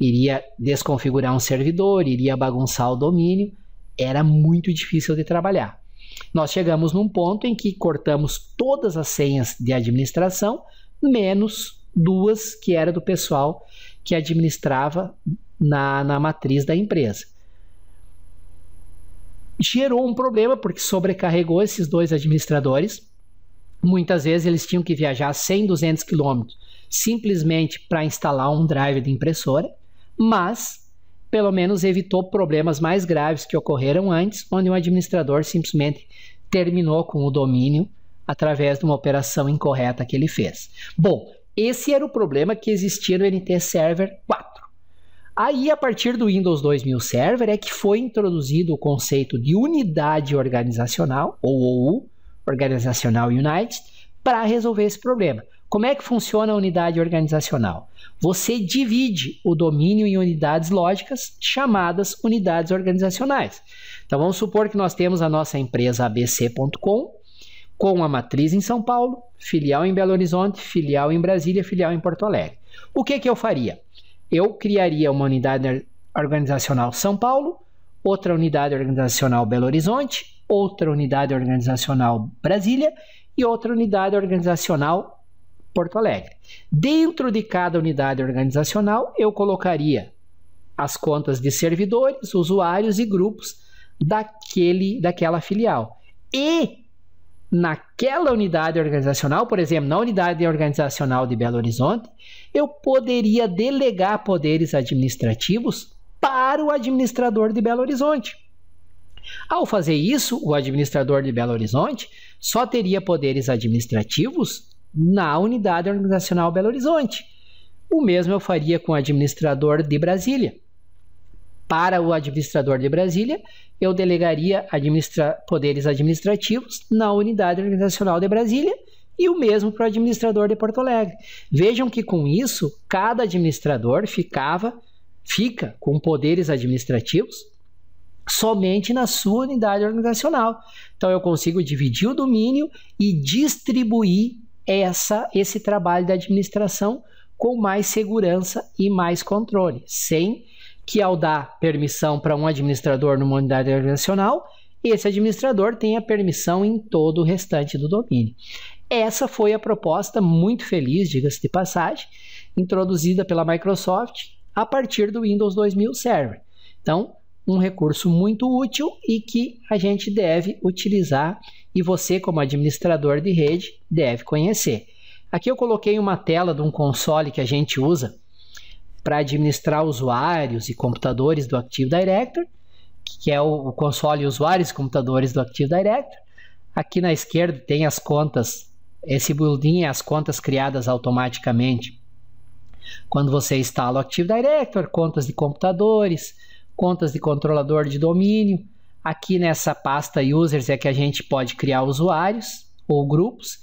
S1: iria desconfigurar um servidor, iria bagunçar o domínio, era muito difícil de trabalhar. Nós chegamos num ponto em que cortamos todas as senhas de administração, menos duas que era do pessoal que administrava na, na matriz da empresa. Gerou um problema porque sobrecarregou esses dois administradores. Muitas vezes eles tinham que viajar 100, 200 quilômetros simplesmente para instalar um drive de impressora mas pelo menos evitou problemas mais graves que ocorreram antes, onde um administrador simplesmente terminou com o domínio através de uma operação incorreta que ele fez. Bom, esse era o problema que existia no NT Server 4. Aí, a partir do Windows 2000 Server, é que foi introduzido o conceito de unidade organizacional, ou OU, Organizacional United, para resolver esse problema. Como é que funciona a unidade organizacional? você divide o domínio em unidades lógicas, chamadas unidades organizacionais. Então vamos supor que nós temos a nossa empresa abc.com, com a matriz em São Paulo, filial em Belo Horizonte, filial em Brasília, filial em Porto Alegre. O que, que eu faria? Eu criaria uma unidade organizacional São Paulo, outra unidade organizacional Belo Horizonte, outra unidade organizacional Brasília e outra unidade organizacional Porto Alegre. Dentro de cada unidade organizacional, eu colocaria as contas de servidores, usuários e grupos daquele, daquela filial. E naquela unidade organizacional, por exemplo, na unidade organizacional de Belo Horizonte, eu poderia delegar poderes administrativos para o administrador de Belo Horizonte. Ao fazer isso, o administrador de Belo Horizonte só teria poderes administrativos na unidade organizacional Belo Horizonte. O mesmo eu faria com o administrador de Brasília. Para o administrador de Brasília, eu delegaria administra poderes administrativos na unidade organizacional de Brasília e o mesmo para o administrador de Porto Alegre. Vejam que com isso, cada administrador ficava, fica com poderes administrativos somente na sua unidade organizacional. Então eu consigo dividir o domínio e distribuir é essa, esse trabalho da administração com mais segurança e mais controle, sem que ao dar permissão para um administrador numa unidade organizacional, esse administrador tenha permissão em todo o restante do domínio. Essa foi a proposta muito feliz, diga-se de passagem, introduzida pela Microsoft a partir do Windows 2000 Server. Então, um recurso muito útil e que a gente deve utilizar e você, como administrador de rede, deve conhecer. Aqui eu coloquei uma tela de um console que a gente usa para administrar usuários e computadores do Active Directory, que é o console usuários e computadores do Active Directory. Aqui na esquerda tem as contas, esse building é as contas criadas automaticamente. Quando você instala o Active Directory contas de computadores, contas de controlador de domínio. Aqui nessa pasta users é que a gente pode criar usuários ou grupos.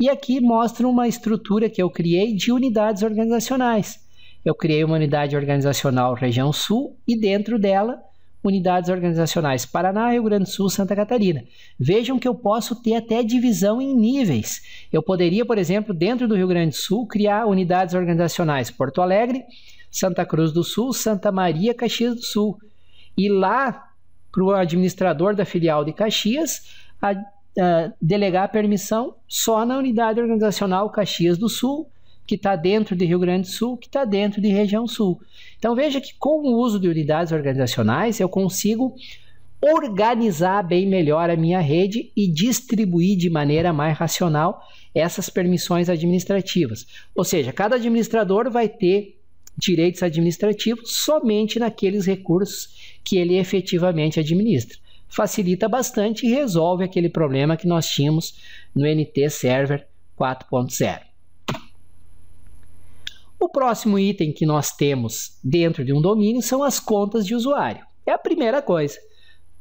S1: E aqui mostra uma estrutura que eu criei de unidades organizacionais. Eu criei uma unidade organizacional região sul e dentro dela unidades organizacionais Paraná, Rio Grande do Sul, Santa Catarina. Vejam que eu posso ter até divisão em níveis. Eu poderia, por exemplo, dentro do Rio Grande do Sul, criar unidades organizacionais Porto Alegre, Santa Cruz do Sul, Santa Maria, Caxias do Sul. E lá, para o administrador da filial de Caxias, a, a, delegar a permissão só na unidade organizacional Caxias do Sul, que está dentro de Rio Grande do Sul, que está dentro de região sul. Então veja que com o uso de unidades organizacionais eu consigo organizar bem melhor a minha rede e distribuir de maneira mais racional essas permissões administrativas. Ou seja, cada administrador vai ter direitos administrativos somente naqueles recursos que ele efetivamente administra. Facilita bastante e resolve aquele problema que nós tínhamos no NT Server 4.0. O próximo item que nós temos dentro de um domínio são as contas de usuário. É a primeira coisa.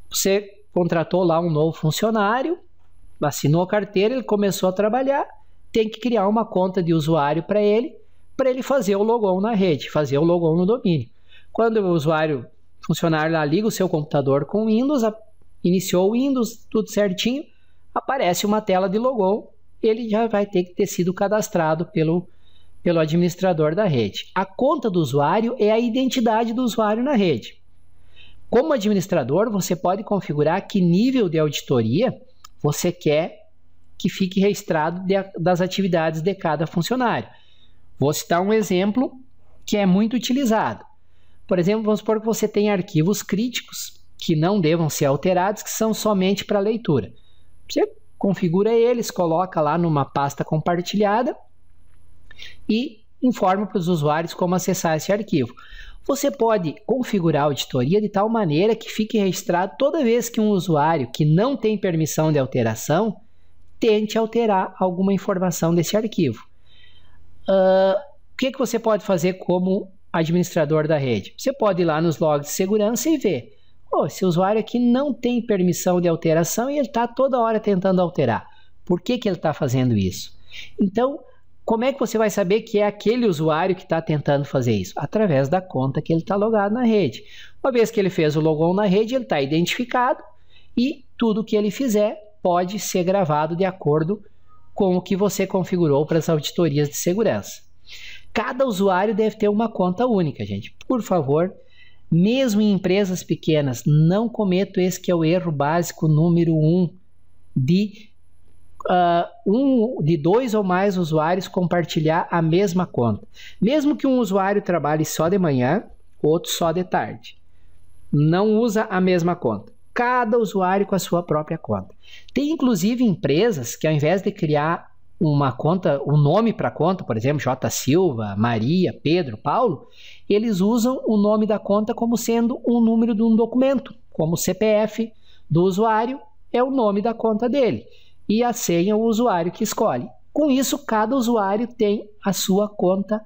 S1: Você contratou lá um novo funcionário, assinou a carteira, ele começou a trabalhar, tem que criar uma conta de usuário para ele para ele fazer o logon na rede, fazer o logon no domínio. Quando o usuário funcionário lá liga o seu computador com Windows, a, iniciou o Windows, tudo certinho, aparece uma tela de logon, ele já vai ter que ter sido cadastrado pelo, pelo administrador da rede. A conta do usuário é a identidade do usuário na rede. Como administrador, você pode configurar que nível de auditoria você quer que fique registrado de, das atividades de cada funcionário. Vou citar um exemplo que é muito utilizado. Por exemplo, vamos supor que você tem arquivos críticos que não devam ser alterados, que são somente para leitura. Você configura eles, coloca lá numa pasta compartilhada e informa para os usuários como acessar esse arquivo. Você pode configurar a auditoria de tal maneira que fique registrado toda vez que um usuário que não tem permissão de alteração tente alterar alguma informação desse arquivo. Ah, o que, que você pode fazer como administrador da rede? Você pode ir lá nos logs de segurança e ver. Oh, esse usuário aqui não tem permissão de alteração e ele está toda hora tentando alterar. Por que, que ele está fazendo isso? Então, como é que você vai saber que é aquele usuário que está tentando fazer isso? Através da conta que ele está logado na rede. Uma vez que ele fez o logon na rede, ele está identificado e tudo que ele fizer pode ser gravado de acordo com o que você configurou para as auditorias de segurança. Cada usuário deve ter uma conta única, gente. Por favor, mesmo em empresas pequenas, não cometa esse que é o erro básico número um de Uh, um de dois ou mais usuários compartilhar a mesma conta. Mesmo que um usuário trabalhe só de manhã, outro só de tarde. Não usa a mesma conta cada usuário com a sua própria conta. Tem inclusive empresas que ao invés de criar uma conta, o um nome para a conta, por exemplo, J Silva, Maria, Pedro, Paulo, eles usam o nome da conta como sendo um número de um documento, como o CPF do usuário é o nome da conta dele e a senha o usuário que escolhe. Com isso, cada usuário tem a sua conta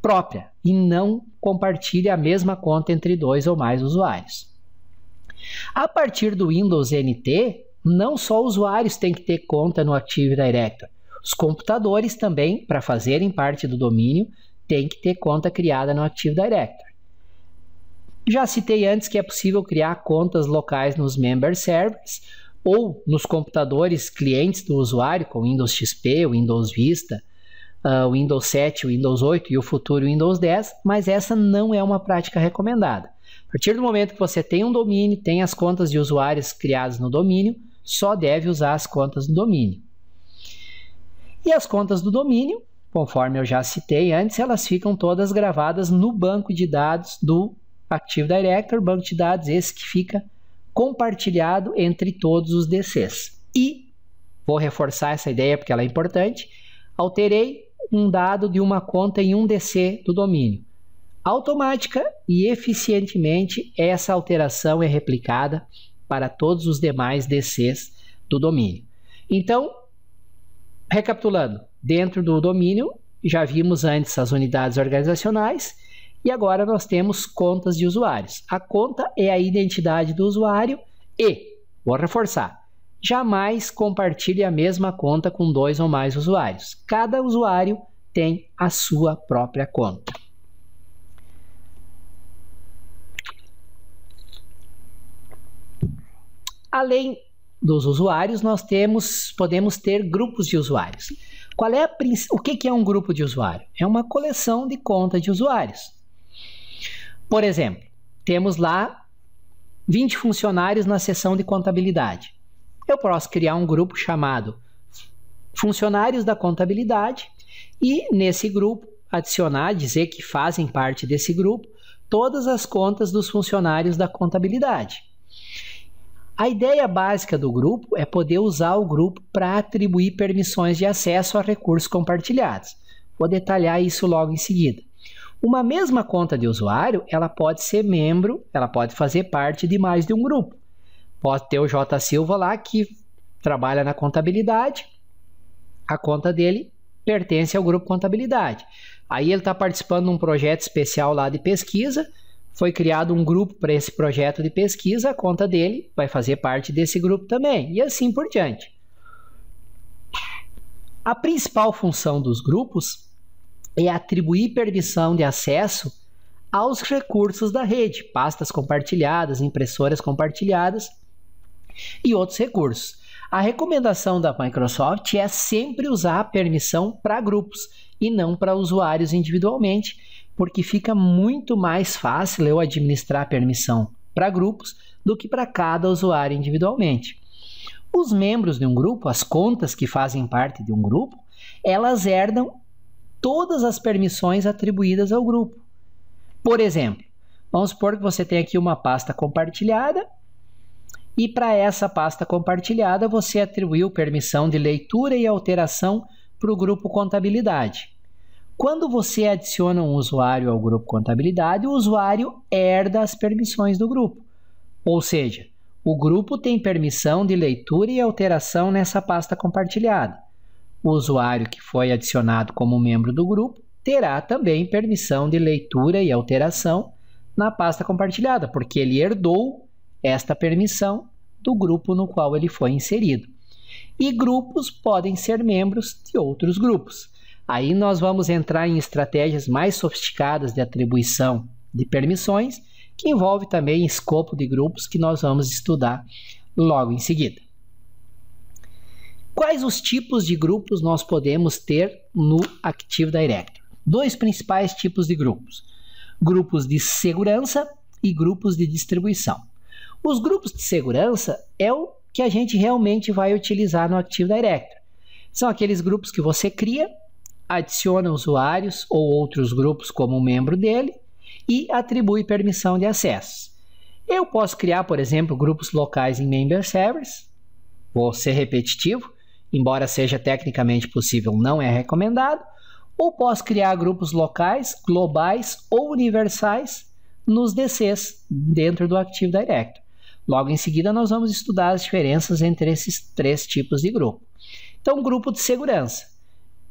S1: própria e não compartilha a mesma conta entre dois ou mais usuários. A partir do Windows NT, não só usuários têm que ter conta no Active Directory, os computadores também, para fazerem parte do domínio, têm que ter conta criada no Active Directory. Já citei antes que é possível criar contas locais nos member servers ou nos computadores clientes do usuário, com Windows XP, Windows Vista, uh, Windows 7, Windows 8 e o futuro Windows 10, mas essa não é uma prática recomendada. A partir do momento que você tem um domínio, tem as contas de usuários criadas no domínio, só deve usar as contas do domínio. E as contas do domínio, conforme eu já citei antes, elas ficam todas gravadas no banco de dados do Active Directory, banco de dados esse que fica compartilhado entre todos os DCs. E vou reforçar essa ideia porque ela é importante. Alterei um dado de uma conta em um DC do domínio automática e eficientemente essa alteração é replicada para todos os demais DCs do domínio. Então, recapitulando, dentro do domínio já vimos antes as unidades organizacionais e agora nós temos contas de usuários. A conta é a identidade do usuário e, vou reforçar, jamais compartilhe a mesma conta com dois ou mais usuários. Cada usuário tem a sua própria conta. Além dos usuários, nós temos, podemos ter grupos de usuários. Qual é a, o que, é um grupo de usuário? É uma coleção de contas de usuários. Por exemplo, temos lá 20 funcionários na seção de contabilidade. Eu posso criar um grupo chamado Funcionários da Contabilidade e nesse grupo adicionar, dizer que fazem parte desse grupo, todas as contas dos funcionários da contabilidade. A ideia básica do grupo é poder usar o grupo para atribuir permissões de acesso a recursos compartilhados. Vou detalhar isso logo em seguida. Uma mesma conta de usuário, ela pode ser membro, ela pode fazer parte de mais de um grupo. Pode ter o J Silva lá que trabalha na contabilidade. A conta dele pertence ao grupo contabilidade. Aí ele está participando de um projeto especial lá de pesquisa foi criado um grupo para esse projeto de pesquisa, a conta dele vai fazer parte desse grupo também, e assim por diante. A principal função dos grupos é atribuir permissão de acesso aos recursos da rede, pastas compartilhadas, impressoras compartilhadas e outros recursos. A recomendação da Microsoft é sempre usar a permissão para grupos e não para usuários individualmente porque fica muito mais fácil eu administrar a permissão para grupos do que para cada usuário individualmente. Os membros de um grupo, as contas que fazem parte de um grupo, elas herdam todas as permissões atribuídas ao grupo. Por exemplo, vamos supor que você tem aqui uma pasta compartilhada e para essa pasta compartilhada você atribuiu permissão de leitura e alteração para o grupo contabilidade. Quando você adiciona um usuário ao grupo contabilidade, o usuário herda as permissões do grupo. Ou seja, o grupo tem permissão de leitura e alteração nessa pasta compartilhada. O usuário que foi adicionado como membro do grupo terá também permissão de leitura e alteração na pasta compartilhada, porque ele herdou esta permissão do grupo no qual ele foi inserido e grupos podem ser membros de outros grupos. Aí nós vamos entrar em estratégias mais sofisticadas de atribuição de permissões, que envolve também escopo de grupos que nós vamos estudar logo em seguida. Quais os tipos de grupos nós podemos ter no Active Directory? Dois principais tipos de grupos: grupos de segurança e grupos de distribuição. Os grupos de segurança é o que a gente realmente vai utilizar no Active Directory. São aqueles grupos que você cria, adiciona usuários ou outros grupos como membro dele e atribui permissão de acesso. Eu posso criar, por exemplo, grupos locais em Member Servers. Vou ser repetitivo, embora seja tecnicamente possível, não é recomendado. Ou posso criar grupos locais, globais ou universais nos DCs dentro do Active Directory. Logo em seguida, nós vamos estudar as diferenças entre esses três tipos de grupo. Então, grupo de segurança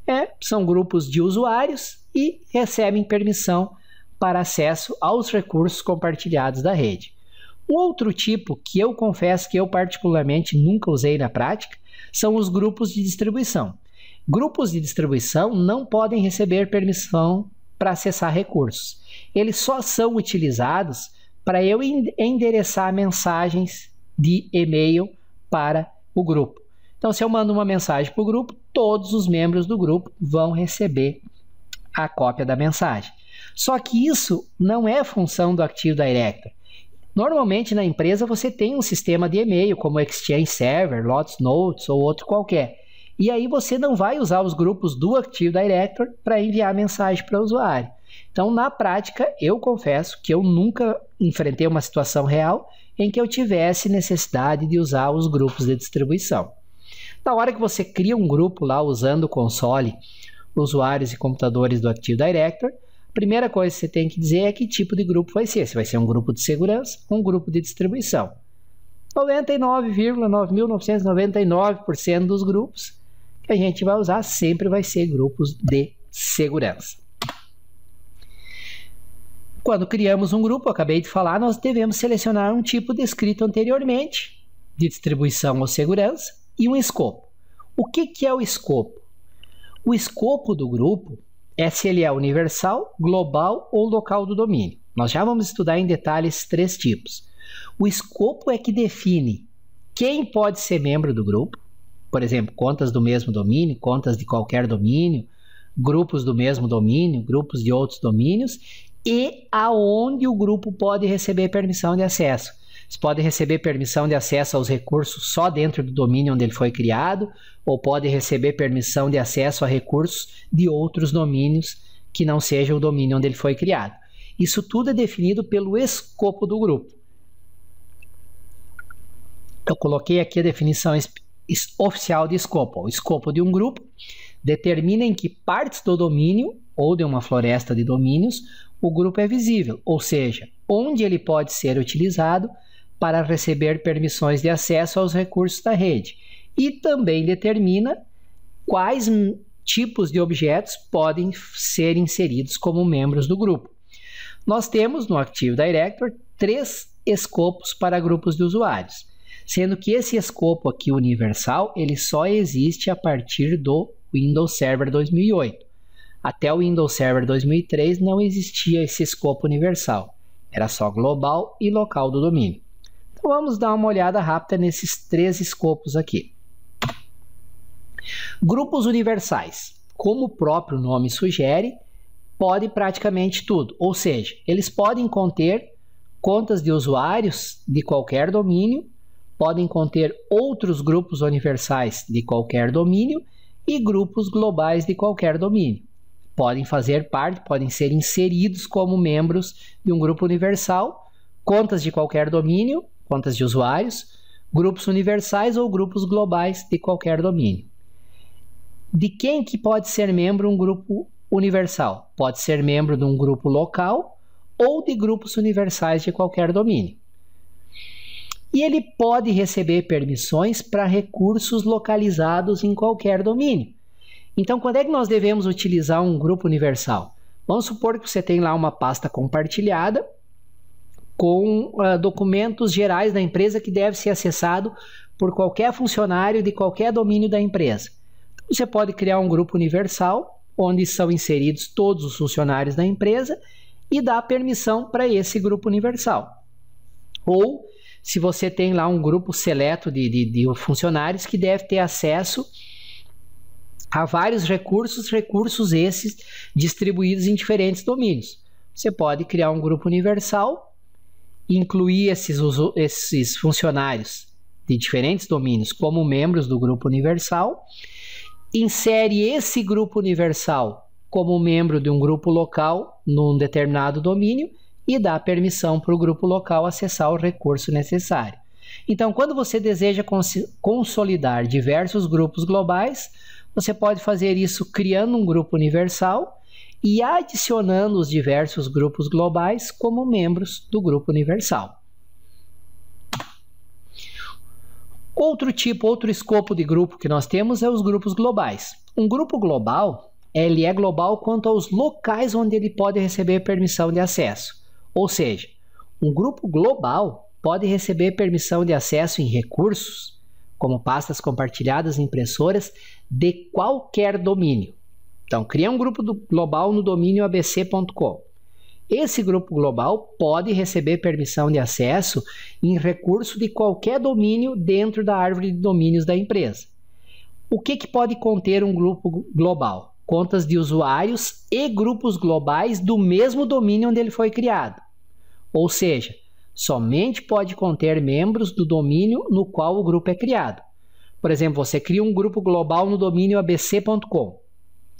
S1: é, são grupos de usuários e recebem permissão para acesso aos recursos compartilhados da rede. Um outro tipo que eu confesso que eu particularmente nunca usei na prática são os grupos de distribuição. Grupos de distribuição não podem receber permissão para acessar recursos. Eles só são utilizados para eu endereçar mensagens de e-mail para o grupo. Então, se eu mando uma mensagem para o grupo, todos os membros do grupo vão receber a cópia da mensagem. Só que isso não é função do Active Directory. Normalmente na empresa você tem um sistema de e-mail como Exchange Server, Lotus Notes ou outro qualquer. E aí você não vai usar os grupos do Active Directory para enviar mensagem para o usuário. Então, na prática, eu confesso que eu nunca enfrentei uma situação real em que eu tivesse necessidade de usar os grupos de distribuição. Na hora que você cria um grupo lá usando o console, usuários e computadores do Active Directory, a primeira coisa que você tem que dizer é que tipo de grupo vai ser. Se vai ser um grupo de segurança ou um grupo de distribuição. 99,9999% dos grupos que a gente vai usar sempre vai ser grupos de segurança. Quando criamos um grupo, acabei de falar, nós devemos selecionar um tipo descrito anteriormente, de distribuição ou segurança, e um escopo. O que, que é o escopo? O escopo do grupo é se ele é universal, global ou local do domínio. Nós já vamos estudar em detalhe esses três tipos. O escopo é que define quem pode ser membro do grupo, por exemplo, contas do mesmo domínio, contas de qualquer domínio, grupos do mesmo domínio, grupos de outros domínios, e aonde o grupo pode receber permissão de acesso. Você pode receber permissão de acesso aos recursos só dentro do domínio onde ele foi criado, ou pode receber permissão de acesso a recursos de outros domínios que não seja o domínio onde ele foi criado. Isso tudo é definido pelo escopo do grupo. Eu coloquei aqui a definição oficial de escopo. O escopo de um grupo determina em que partes do domínio ou de uma floresta de domínios o grupo é visível, ou seja, onde ele pode ser utilizado para receber permissões de acesso aos recursos da rede e também determina quais tipos de objetos podem ser inseridos como membros do grupo. Nós temos no Active Directory três escopos para grupos de usuários, sendo que esse escopo aqui universal, ele só existe a partir do Windows Server 2008. Até o Windows Server 2003 não existia esse escopo universal, era só global e local do domínio. Então vamos dar uma olhada rápida nesses três escopos aqui. Grupos universais. Como o próprio nome sugere, pode praticamente tudo, ou seja, eles podem conter contas de usuários de qualquer domínio, podem conter outros grupos universais de qualquer domínio e grupos globais de qualquer domínio podem fazer parte, podem ser inseridos como membros de um grupo universal, contas de qualquer domínio, contas de usuários, grupos universais ou grupos globais de qualquer domínio. De quem que pode ser membro um grupo universal? Pode ser membro de um grupo local ou de grupos universais de qualquer domínio. E ele pode receber permissões para recursos localizados em qualquer domínio. Então, quando é que nós devemos utilizar um grupo universal? Vamos supor que você tem lá uma pasta compartilhada com uh, documentos gerais da empresa que deve ser acessado por qualquer funcionário de qualquer domínio da empresa. Então, você pode criar um grupo universal onde são inseridos todos os funcionários da empresa e dar permissão para esse grupo universal. Ou se você tem lá um grupo seleto de, de, de funcionários que deve ter acesso há vários recursos, recursos esses distribuídos em diferentes domínios. Você pode criar um grupo universal, incluir esses, esses funcionários de diferentes domínios como membros do grupo universal, insere esse grupo universal como membro de um grupo local num determinado domínio e dá permissão para o grupo local acessar o recurso necessário. Então, quando você deseja cons consolidar diversos grupos globais, você pode fazer isso criando um grupo universal e adicionando os diversos grupos globais como membros do grupo universal. Outro tipo, outro escopo de grupo que nós temos é os grupos globais. Um grupo global, ele é global quanto aos locais onde ele pode receber permissão de acesso. Ou seja, um grupo global pode receber permissão de acesso em recursos, como pastas compartilhadas impressoras de qualquer domínio. Então, cria um grupo global no domínio abc.com. Esse grupo global pode receber permissão de acesso em recurso de qualquer domínio dentro da árvore de domínios da empresa. O que, que pode conter um grupo global? Contas de usuários e grupos globais do mesmo domínio onde ele foi criado. Ou seja, somente pode conter membros do domínio no qual o grupo é criado. Por exemplo, você cria um grupo global no domínio abc.com.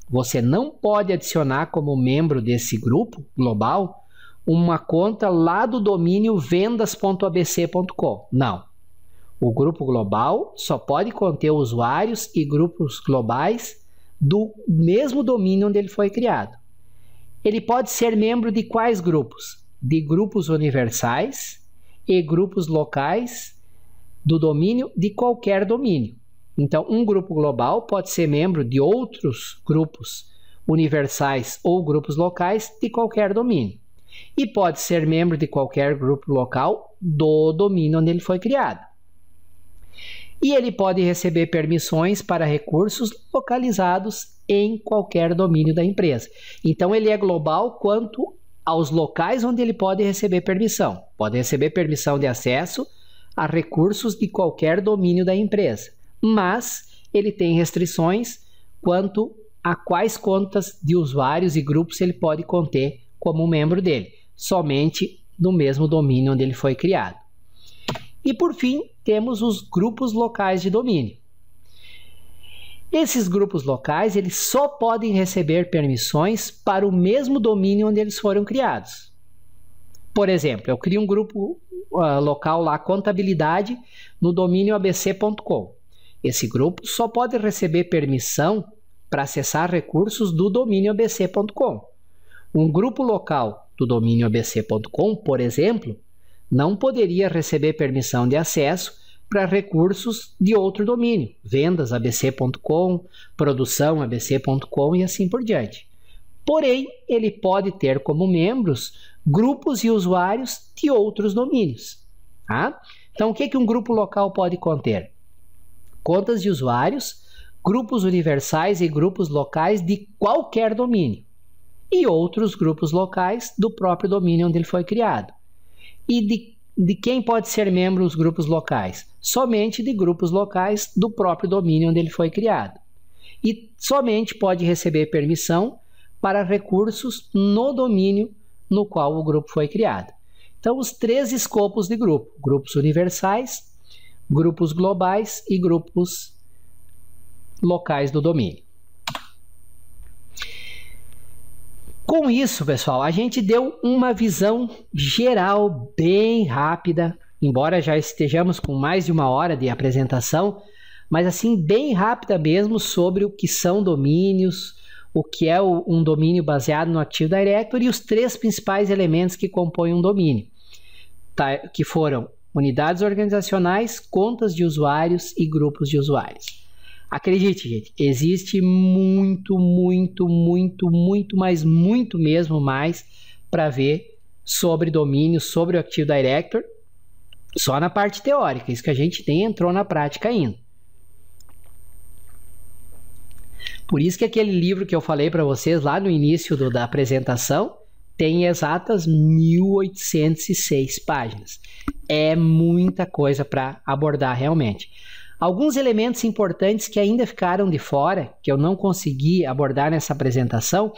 S1: Você não pode adicionar como membro desse grupo global uma conta lá do domínio vendas.abc.com. Não. O grupo global só pode conter usuários e grupos globais do mesmo domínio onde ele foi criado. Ele pode ser membro de quais grupos? de grupos universais e grupos locais do domínio de qualquer domínio. Então, um grupo global pode ser membro de outros grupos universais ou grupos locais de qualquer domínio. E pode ser membro de qualquer grupo local do domínio onde ele foi criado. E ele pode receber permissões para recursos localizados em qualquer domínio da empresa. Então, ele é global quanto aos locais onde ele pode receber permissão. Pode receber permissão de acesso a recursos de qualquer domínio da empresa, mas ele tem restrições quanto a quais contas de usuários e grupos ele pode conter como membro dele, somente no mesmo domínio onde ele foi criado. E por fim, temos os grupos locais de domínio. Esses grupos locais, eles só podem receber permissões para o mesmo domínio onde eles foram criados. Por exemplo, eu crio um grupo uh, local lá, contabilidade, no domínio abc.com. Esse grupo só pode receber permissão para acessar recursos do domínio abc.com. Um grupo local do domínio abc.com, por exemplo, não poderia receber permissão de acesso para recursos de outro domínio, vendas abc.com, produção abc.com e assim por diante. Porém, ele pode ter como membros grupos e usuários de outros domínios. Tá? Então, o que, que um grupo local pode conter? Contas de usuários, grupos universais e grupos locais de qualquer domínio, e outros grupos locais do próprio domínio onde ele foi criado. E de, de quem pode ser membro os grupos locais? somente de grupos locais do próprio domínio onde ele foi criado. E somente pode receber permissão para recursos no domínio no qual o grupo foi criado. Então, os três escopos de grupo: grupos universais, grupos globais e grupos locais do domínio. Com isso, pessoal, a gente deu uma visão geral bem rápida Embora já estejamos com mais de uma hora de apresentação, mas assim bem rápida mesmo sobre o que são domínios, o que é um domínio baseado no Active Directory e os três principais elementos que compõem um domínio, tá? que foram unidades organizacionais, contas de usuários e grupos de usuários. Acredite, gente, existe muito, muito, muito, muito, mas muito mesmo mais para ver sobre domínio, sobre o Active Directory só na parte teórica, isso que a gente tem entrou na prática ainda. Por isso que aquele livro que eu falei para vocês lá no início do, da apresentação tem exatas 1806 páginas. É muita coisa para abordar realmente. Alguns elementos importantes que ainda ficaram de fora, que eu não consegui abordar nessa apresentação,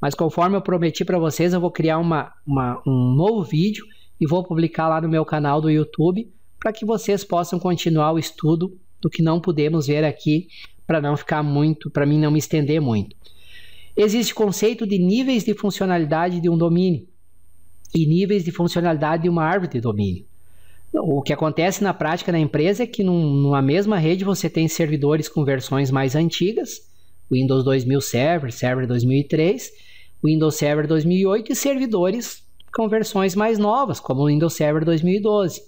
S1: mas conforme eu prometi para vocês, eu vou criar uma, uma, um novo vídeo e vou publicar lá no meu canal do YouTube para que vocês possam continuar o estudo do que não pudemos ver aqui, para não ficar muito, para mim não me estender muito. Existe conceito de níveis de funcionalidade de um domínio e níveis de funcionalidade de uma árvore de domínio. O que acontece na prática na empresa é que num, numa mesma rede você tem servidores com versões mais antigas, Windows 2000 Server, Server 2003, Windows Server 2008 e servidores com versões mais novas, como o Windows Server 2012.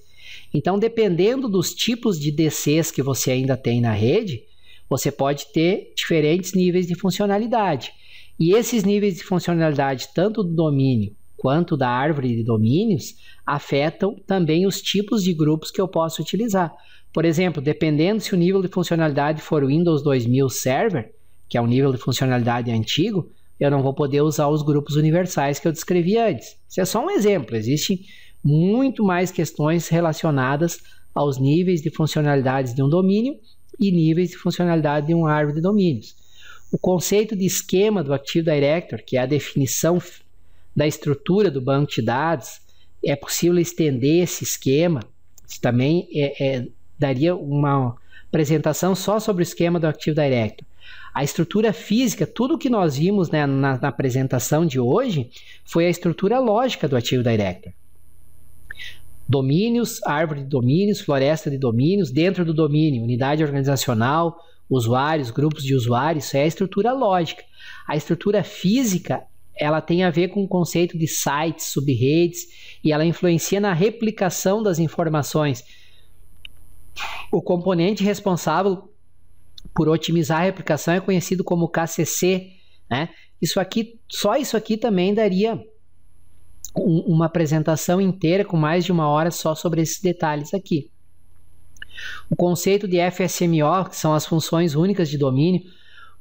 S1: Então, dependendo dos tipos de DCs que você ainda tem na rede, você pode ter diferentes níveis de funcionalidade. E esses níveis de funcionalidade, tanto do domínio quanto da árvore de domínios, afetam também os tipos de grupos que eu posso utilizar. Por exemplo, dependendo se o nível de funcionalidade for o Windows 2000 Server, que é um nível de funcionalidade antigo, eu não vou poder usar os grupos universais que eu descrevi antes. Isso é só um exemplo, existem muito mais questões relacionadas aos níveis de funcionalidades de um domínio e níveis de funcionalidade de uma árvore de domínios. O conceito de esquema do Active Directory, que é a definição da estrutura do banco de dados, é possível estender esse esquema. Isso também é, é, daria uma apresentação só sobre o esquema do Active Directory. A estrutura física, tudo que nós vimos né, na, na apresentação de hoje, foi a estrutura lógica do Active Director domínios, árvore de domínios, floresta de domínios, dentro do domínio, unidade organizacional, usuários, grupos de usuários, isso é a estrutura lógica. A estrutura física, ela tem a ver com o conceito de sites, subredes, e ela influencia na replicação das informações. O componente responsável por otimizar a replicação é conhecido como KCC, né? Isso aqui, só isso aqui também daria um, uma apresentação inteira com mais de uma hora só sobre esses detalhes aqui. O conceito de FSMO, que são as funções únicas de domínio,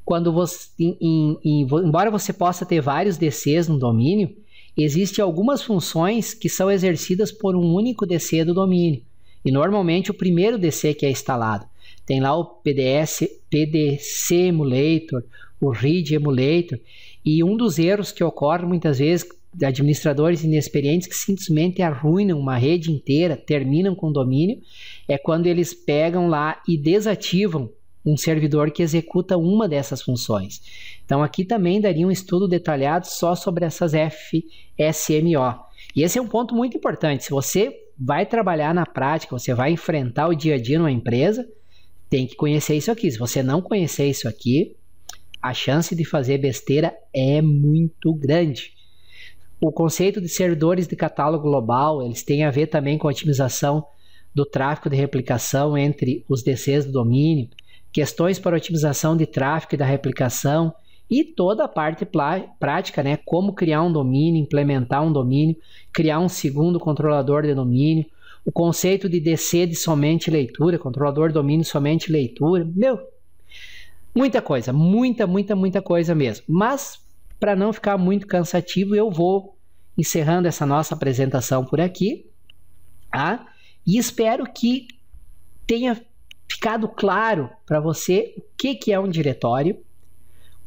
S1: quando você, em, em, embora você possa ter vários DCs no domínio, existem algumas funções que são exercidas por um único DC do domínio, e normalmente o primeiro DC que é instalado tem lá o PDS, PDC Emulator, o RID Emulator, e um dos erros que ocorre muitas vezes de administradores inexperientes que simplesmente arruinam uma rede inteira, terminam com o domínio, é quando eles pegam lá e desativam um servidor que executa uma dessas funções. Então aqui também daria um estudo detalhado só sobre essas FSMO. E esse é um ponto muito importante. Se você vai trabalhar na prática, você vai enfrentar o dia a dia numa empresa, tem que conhecer isso aqui. Se você não conhecer isso aqui, a chance de fazer besteira é muito grande. O conceito de servidores de catálogo global, eles têm a ver também com a otimização do tráfego de replicação entre os DCs do domínio, questões para otimização de tráfego e da replicação e toda a parte prática, né? Como criar um domínio, implementar um domínio, criar um segundo controlador de domínio, o conceito de DC de somente leitura, controlador domínio somente leitura, meu, muita coisa, muita, muita, muita coisa mesmo. Mas para não ficar muito cansativo, eu vou encerrando essa nossa apresentação por aqui, tá? E espero que tenha ficado claro para você o que, que é um diretório,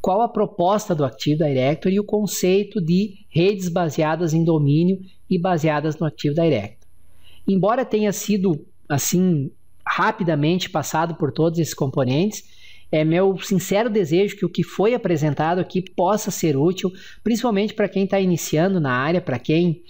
S1: qual a proposta do Active Directory e o conceito de redes baseadas em domínio e baseadas no Active Directory embora tenha sido assim rapidamente passado por todos esses componentes, é meu sincero desejo que o que foi apresentado aqui possa ser útil, principalmente para quem está iniciando na área, para quem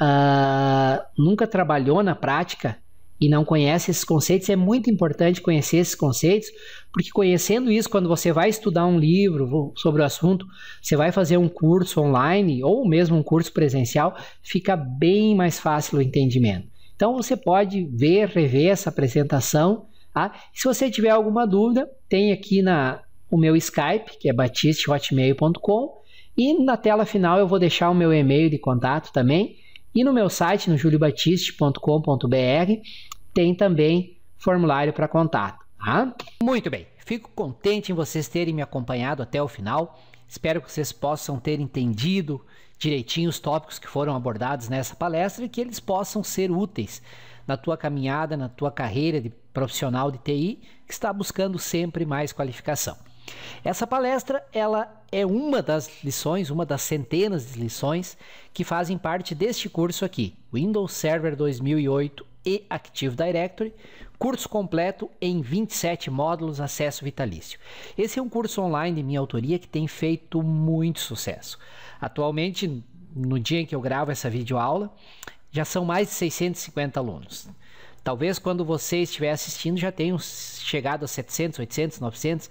S1: uh, nunca trabalhou na prática e não conhece esses conceitos. É muito importante conhecer esses conceitos, porque conhecendo isso, quando você vai estudar um livro sobre o assunto, você vai fazer um curso online ou mesmo um curso presencial, fica bem mais fácil o entendimento. Então você pode ver, rever essa apresentação. Tá? Se você tiver alguma dúvida, tem aqui na, o meu Skype, que é batistehotmail.com, e na tela final eu vou deixar o meu e-mail de contato também. E no meu site, no juliobatiste.com.br, tem também formulário para contato. Tá? Muito bem, fico contente em vocês terem me acompanhado até o final. Espero que vocês possam ter entendido direitinho os tópicos que foram abordados nessa palestra e que eles possam ser úteis na tua caminhada, na tua carreira de profissional de TI, que está buscando sempre mais qualificação. Essa palestra, ela é uma das lições, uma das centenas de lições que fazem parte deste curso aqui, Windows Server 2008 e Active Directory, curso completo em 27 módulos, acesso vitalício. Esse é um curso online de minha autoria que tem feito muito sucesso. Atualmente, no dia em que eu gravo essa videoaula, já são mais de 650 alunos. Talvez quando você estiver assistindo já tenham chegado a 700, 800, 900,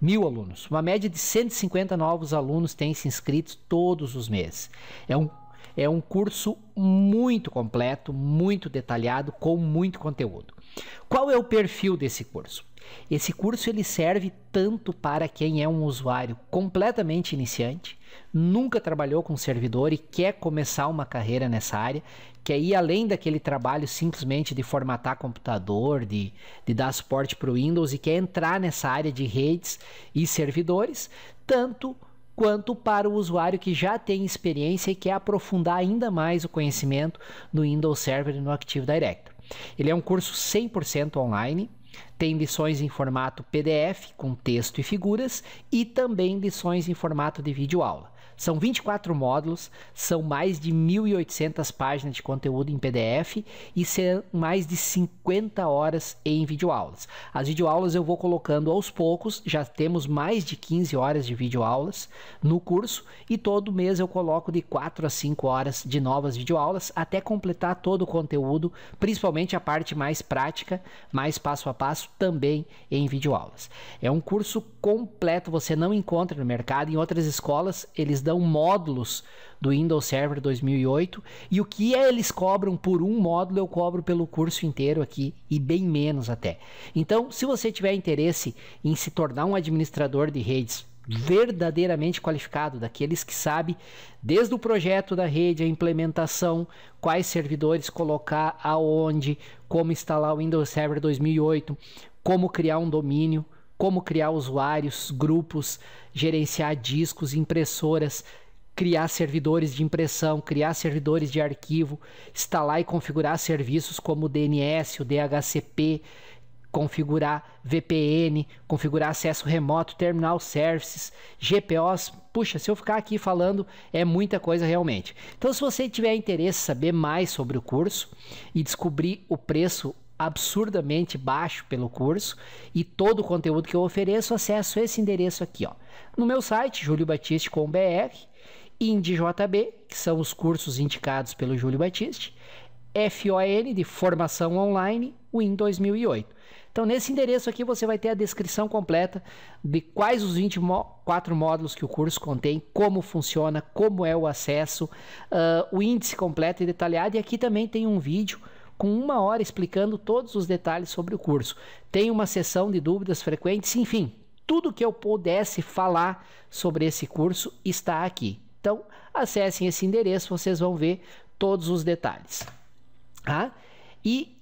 S1: mil alunos. Uma média de 150 novos alunos têm se inscritos todos os meses. É um, é um curso muito completo, muito detalhado, com muito conteúdo. Qual é o perfil desse curso? Esse curso ele serve tanto para quem é um usuário completamente iniciante, nunca trabalhou com servidor e quer começar uma carreira nessa área, quer ir além daquele trabalho simplesmente de formatar computador, de, de dar suporte para o Windows e quer entrar nessa área de redes e servidores, tanto quanto para o usuário que já tem experiência e quer aprofundar ainda mais o conhecimento no Windows Server e no Active Directory. Ele é um curso 100% online tem lições em formato PDF, com texto e figuras, e também lições em formato de vídeo aula. São 24 módulos, são mais de 1.800 páginas de conteúdo em PDF e são mais de 50 horas em videoaulas. As videoaulas eu vou colocando aos poucos, já temos mais de 15 horas de videoaulas no curso e todo mês eu coloco de 4 a 5 horas de novas videoaulas até completar todo o conteúdo, principalmente a parte mais prática, mais passo a passo, também em videoaulas. É um curso completo, você não encontra no mercado, em outras escolas eles dão módulos do Windows Server 2008 e o que é, eles cobram por um módulo eu cobro pelo curso inteiro aqui e bem menos até. Então, se você tiver interesse em se tornar um administrador de redes verdadeiramente qualificado, daqueles que sabe desde o projeto da rede, a implementação, quais servidores colocar aonde, como instalar o Windows Server 2008, como criar um domínio, como criar usuários, grupos, gerenciar discos, impressoras, criar servidores de impressão, criar servidores de arquivo, instalar e configurar serviços como o DNS, o DHCP, configurar VPN, configurar acesso remoto, terminal services, GPOs. Puxa, se eu ficar aqui falando, é muita coisa realmente. Então, se você tiver interesse em saber mais sobre o curso e descobrir o preço absurdamente baixo pelo curso e todo o conteúdo que eu ofereço, acesso esse endereço aqui, ó. No meu site, juliobatiste.com.br, IndJB, que são os cursos indicados pelo Júlio Batiste, FON de Formação Online Win 2008. Então, nesse endereço aqui você vai ter a descrição completa de quais os 24 módulos que o curso contém, como funciona, como é o acesso, uh, o índice completo e detalhado. E aqui também tem um vídeo com uma hora explicando todos os detalhes sobre o curso. Tem uma sessão de dúvidas frequentes, enfim, tudo que eu pudesse falar sobre esse curso está aqui. Então, acessem esse endereço, vocês vão ver todos os detalhes. Ah, e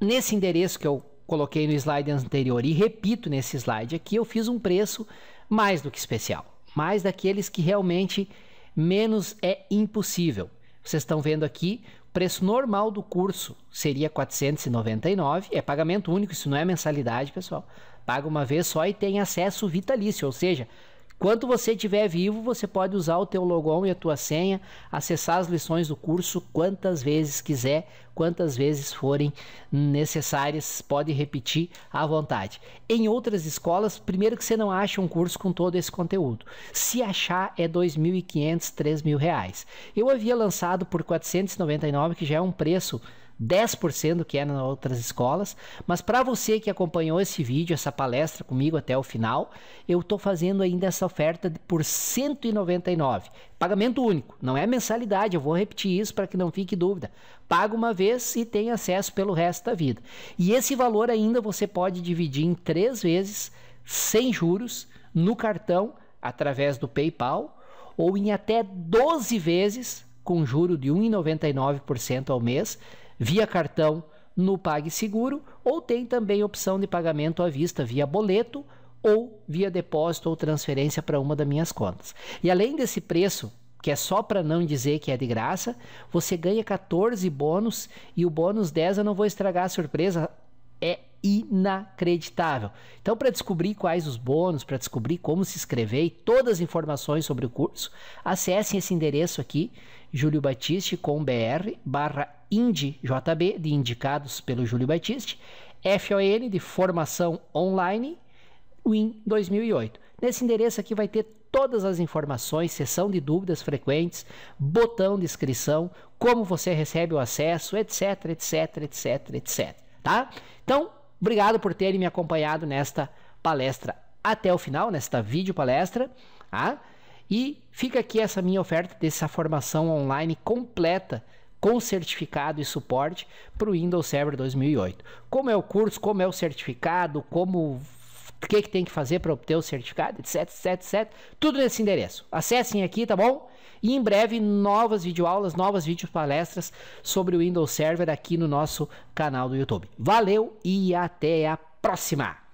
S1: nesse endereço que eu coloquei no slide anterior e repito nesse slide aqui, eu fiz um preço mais do que especial, mais daqueles que realmente menos é impossível. Vocês estão vendo aqui preço normal do curso seria 499, é pagamento único, isso não é mensalidade, pessoal. Paga uma vez só e tem acesso vitalício, ou seja, quando você estiver vivo, você pode usar o teu logon e a tua senha, acessar as lições do curso quantas vezes quiser, quantas vezes forem necessárias, pode repetir à vontade. Em outras escolas, primeiro que você não acha um curso com todo esse conteúdo. Se achar é R$ 2.500, R$ 3.000. Eu havia lançado por 499, que já é um preço 10% que é nas outras escolas. Mas para você que acompanhou esse vídeo, essa palestra comigo até o final, eu estou fazendo ainda essa oferta por 199. Pagamento único, não é mensalidade, eu vou repetir isso para que não fique dúvida. Paga uma vez e tem acesso pelo resto da vida. E esse valor ainda você pode dividir em três vezes, sem juros, no cartão, através do PayPal, ou em até 12 vezes, com juro de 1,99% ao mês via cartão no PagSeguro ou tem também opção de pagamento à vista via boleto ou via depósito ou transferência para uma das minhas contas. E além desse preço, que é só para não dizer que é de graça, você ganha 14 bônus e o bônus 10 eu não vou estragar a surpresa, é inacreditável. Então, para descobrir quais os bônus, para descobrir como se inscrever e todas as informações sobre o curso, acessem esse endereço aqui Júlio Batiste com BR barra IndJB de indicados pelo Júlio Batiste, FON de formação online Win 2008. Nesse endereço aqui vai ter todas as informações, sessão de dúvidas frequentes, botão de inscrição, como você recebe o acesso, etc, etc, etc, etc, tá? Então, obrigado por terem me acompanhado nesta palestra até o final, nesta vídeo palestra, tá? E fica aqui essa minha oferta dessa formação online completa com certificado e suporte para o Windows Server 2008. Como é o curso, como é o certificado, como o que, que tem que fazer para obter o certificado, etc, etc, etc. Tudo nesse endereço. Acessem aqui, tá bom? E em breve, novas videoaulas, novas videopalestras sobre o Windows Server aqui no nosso canal do YouTube. Valeu e até a próxima!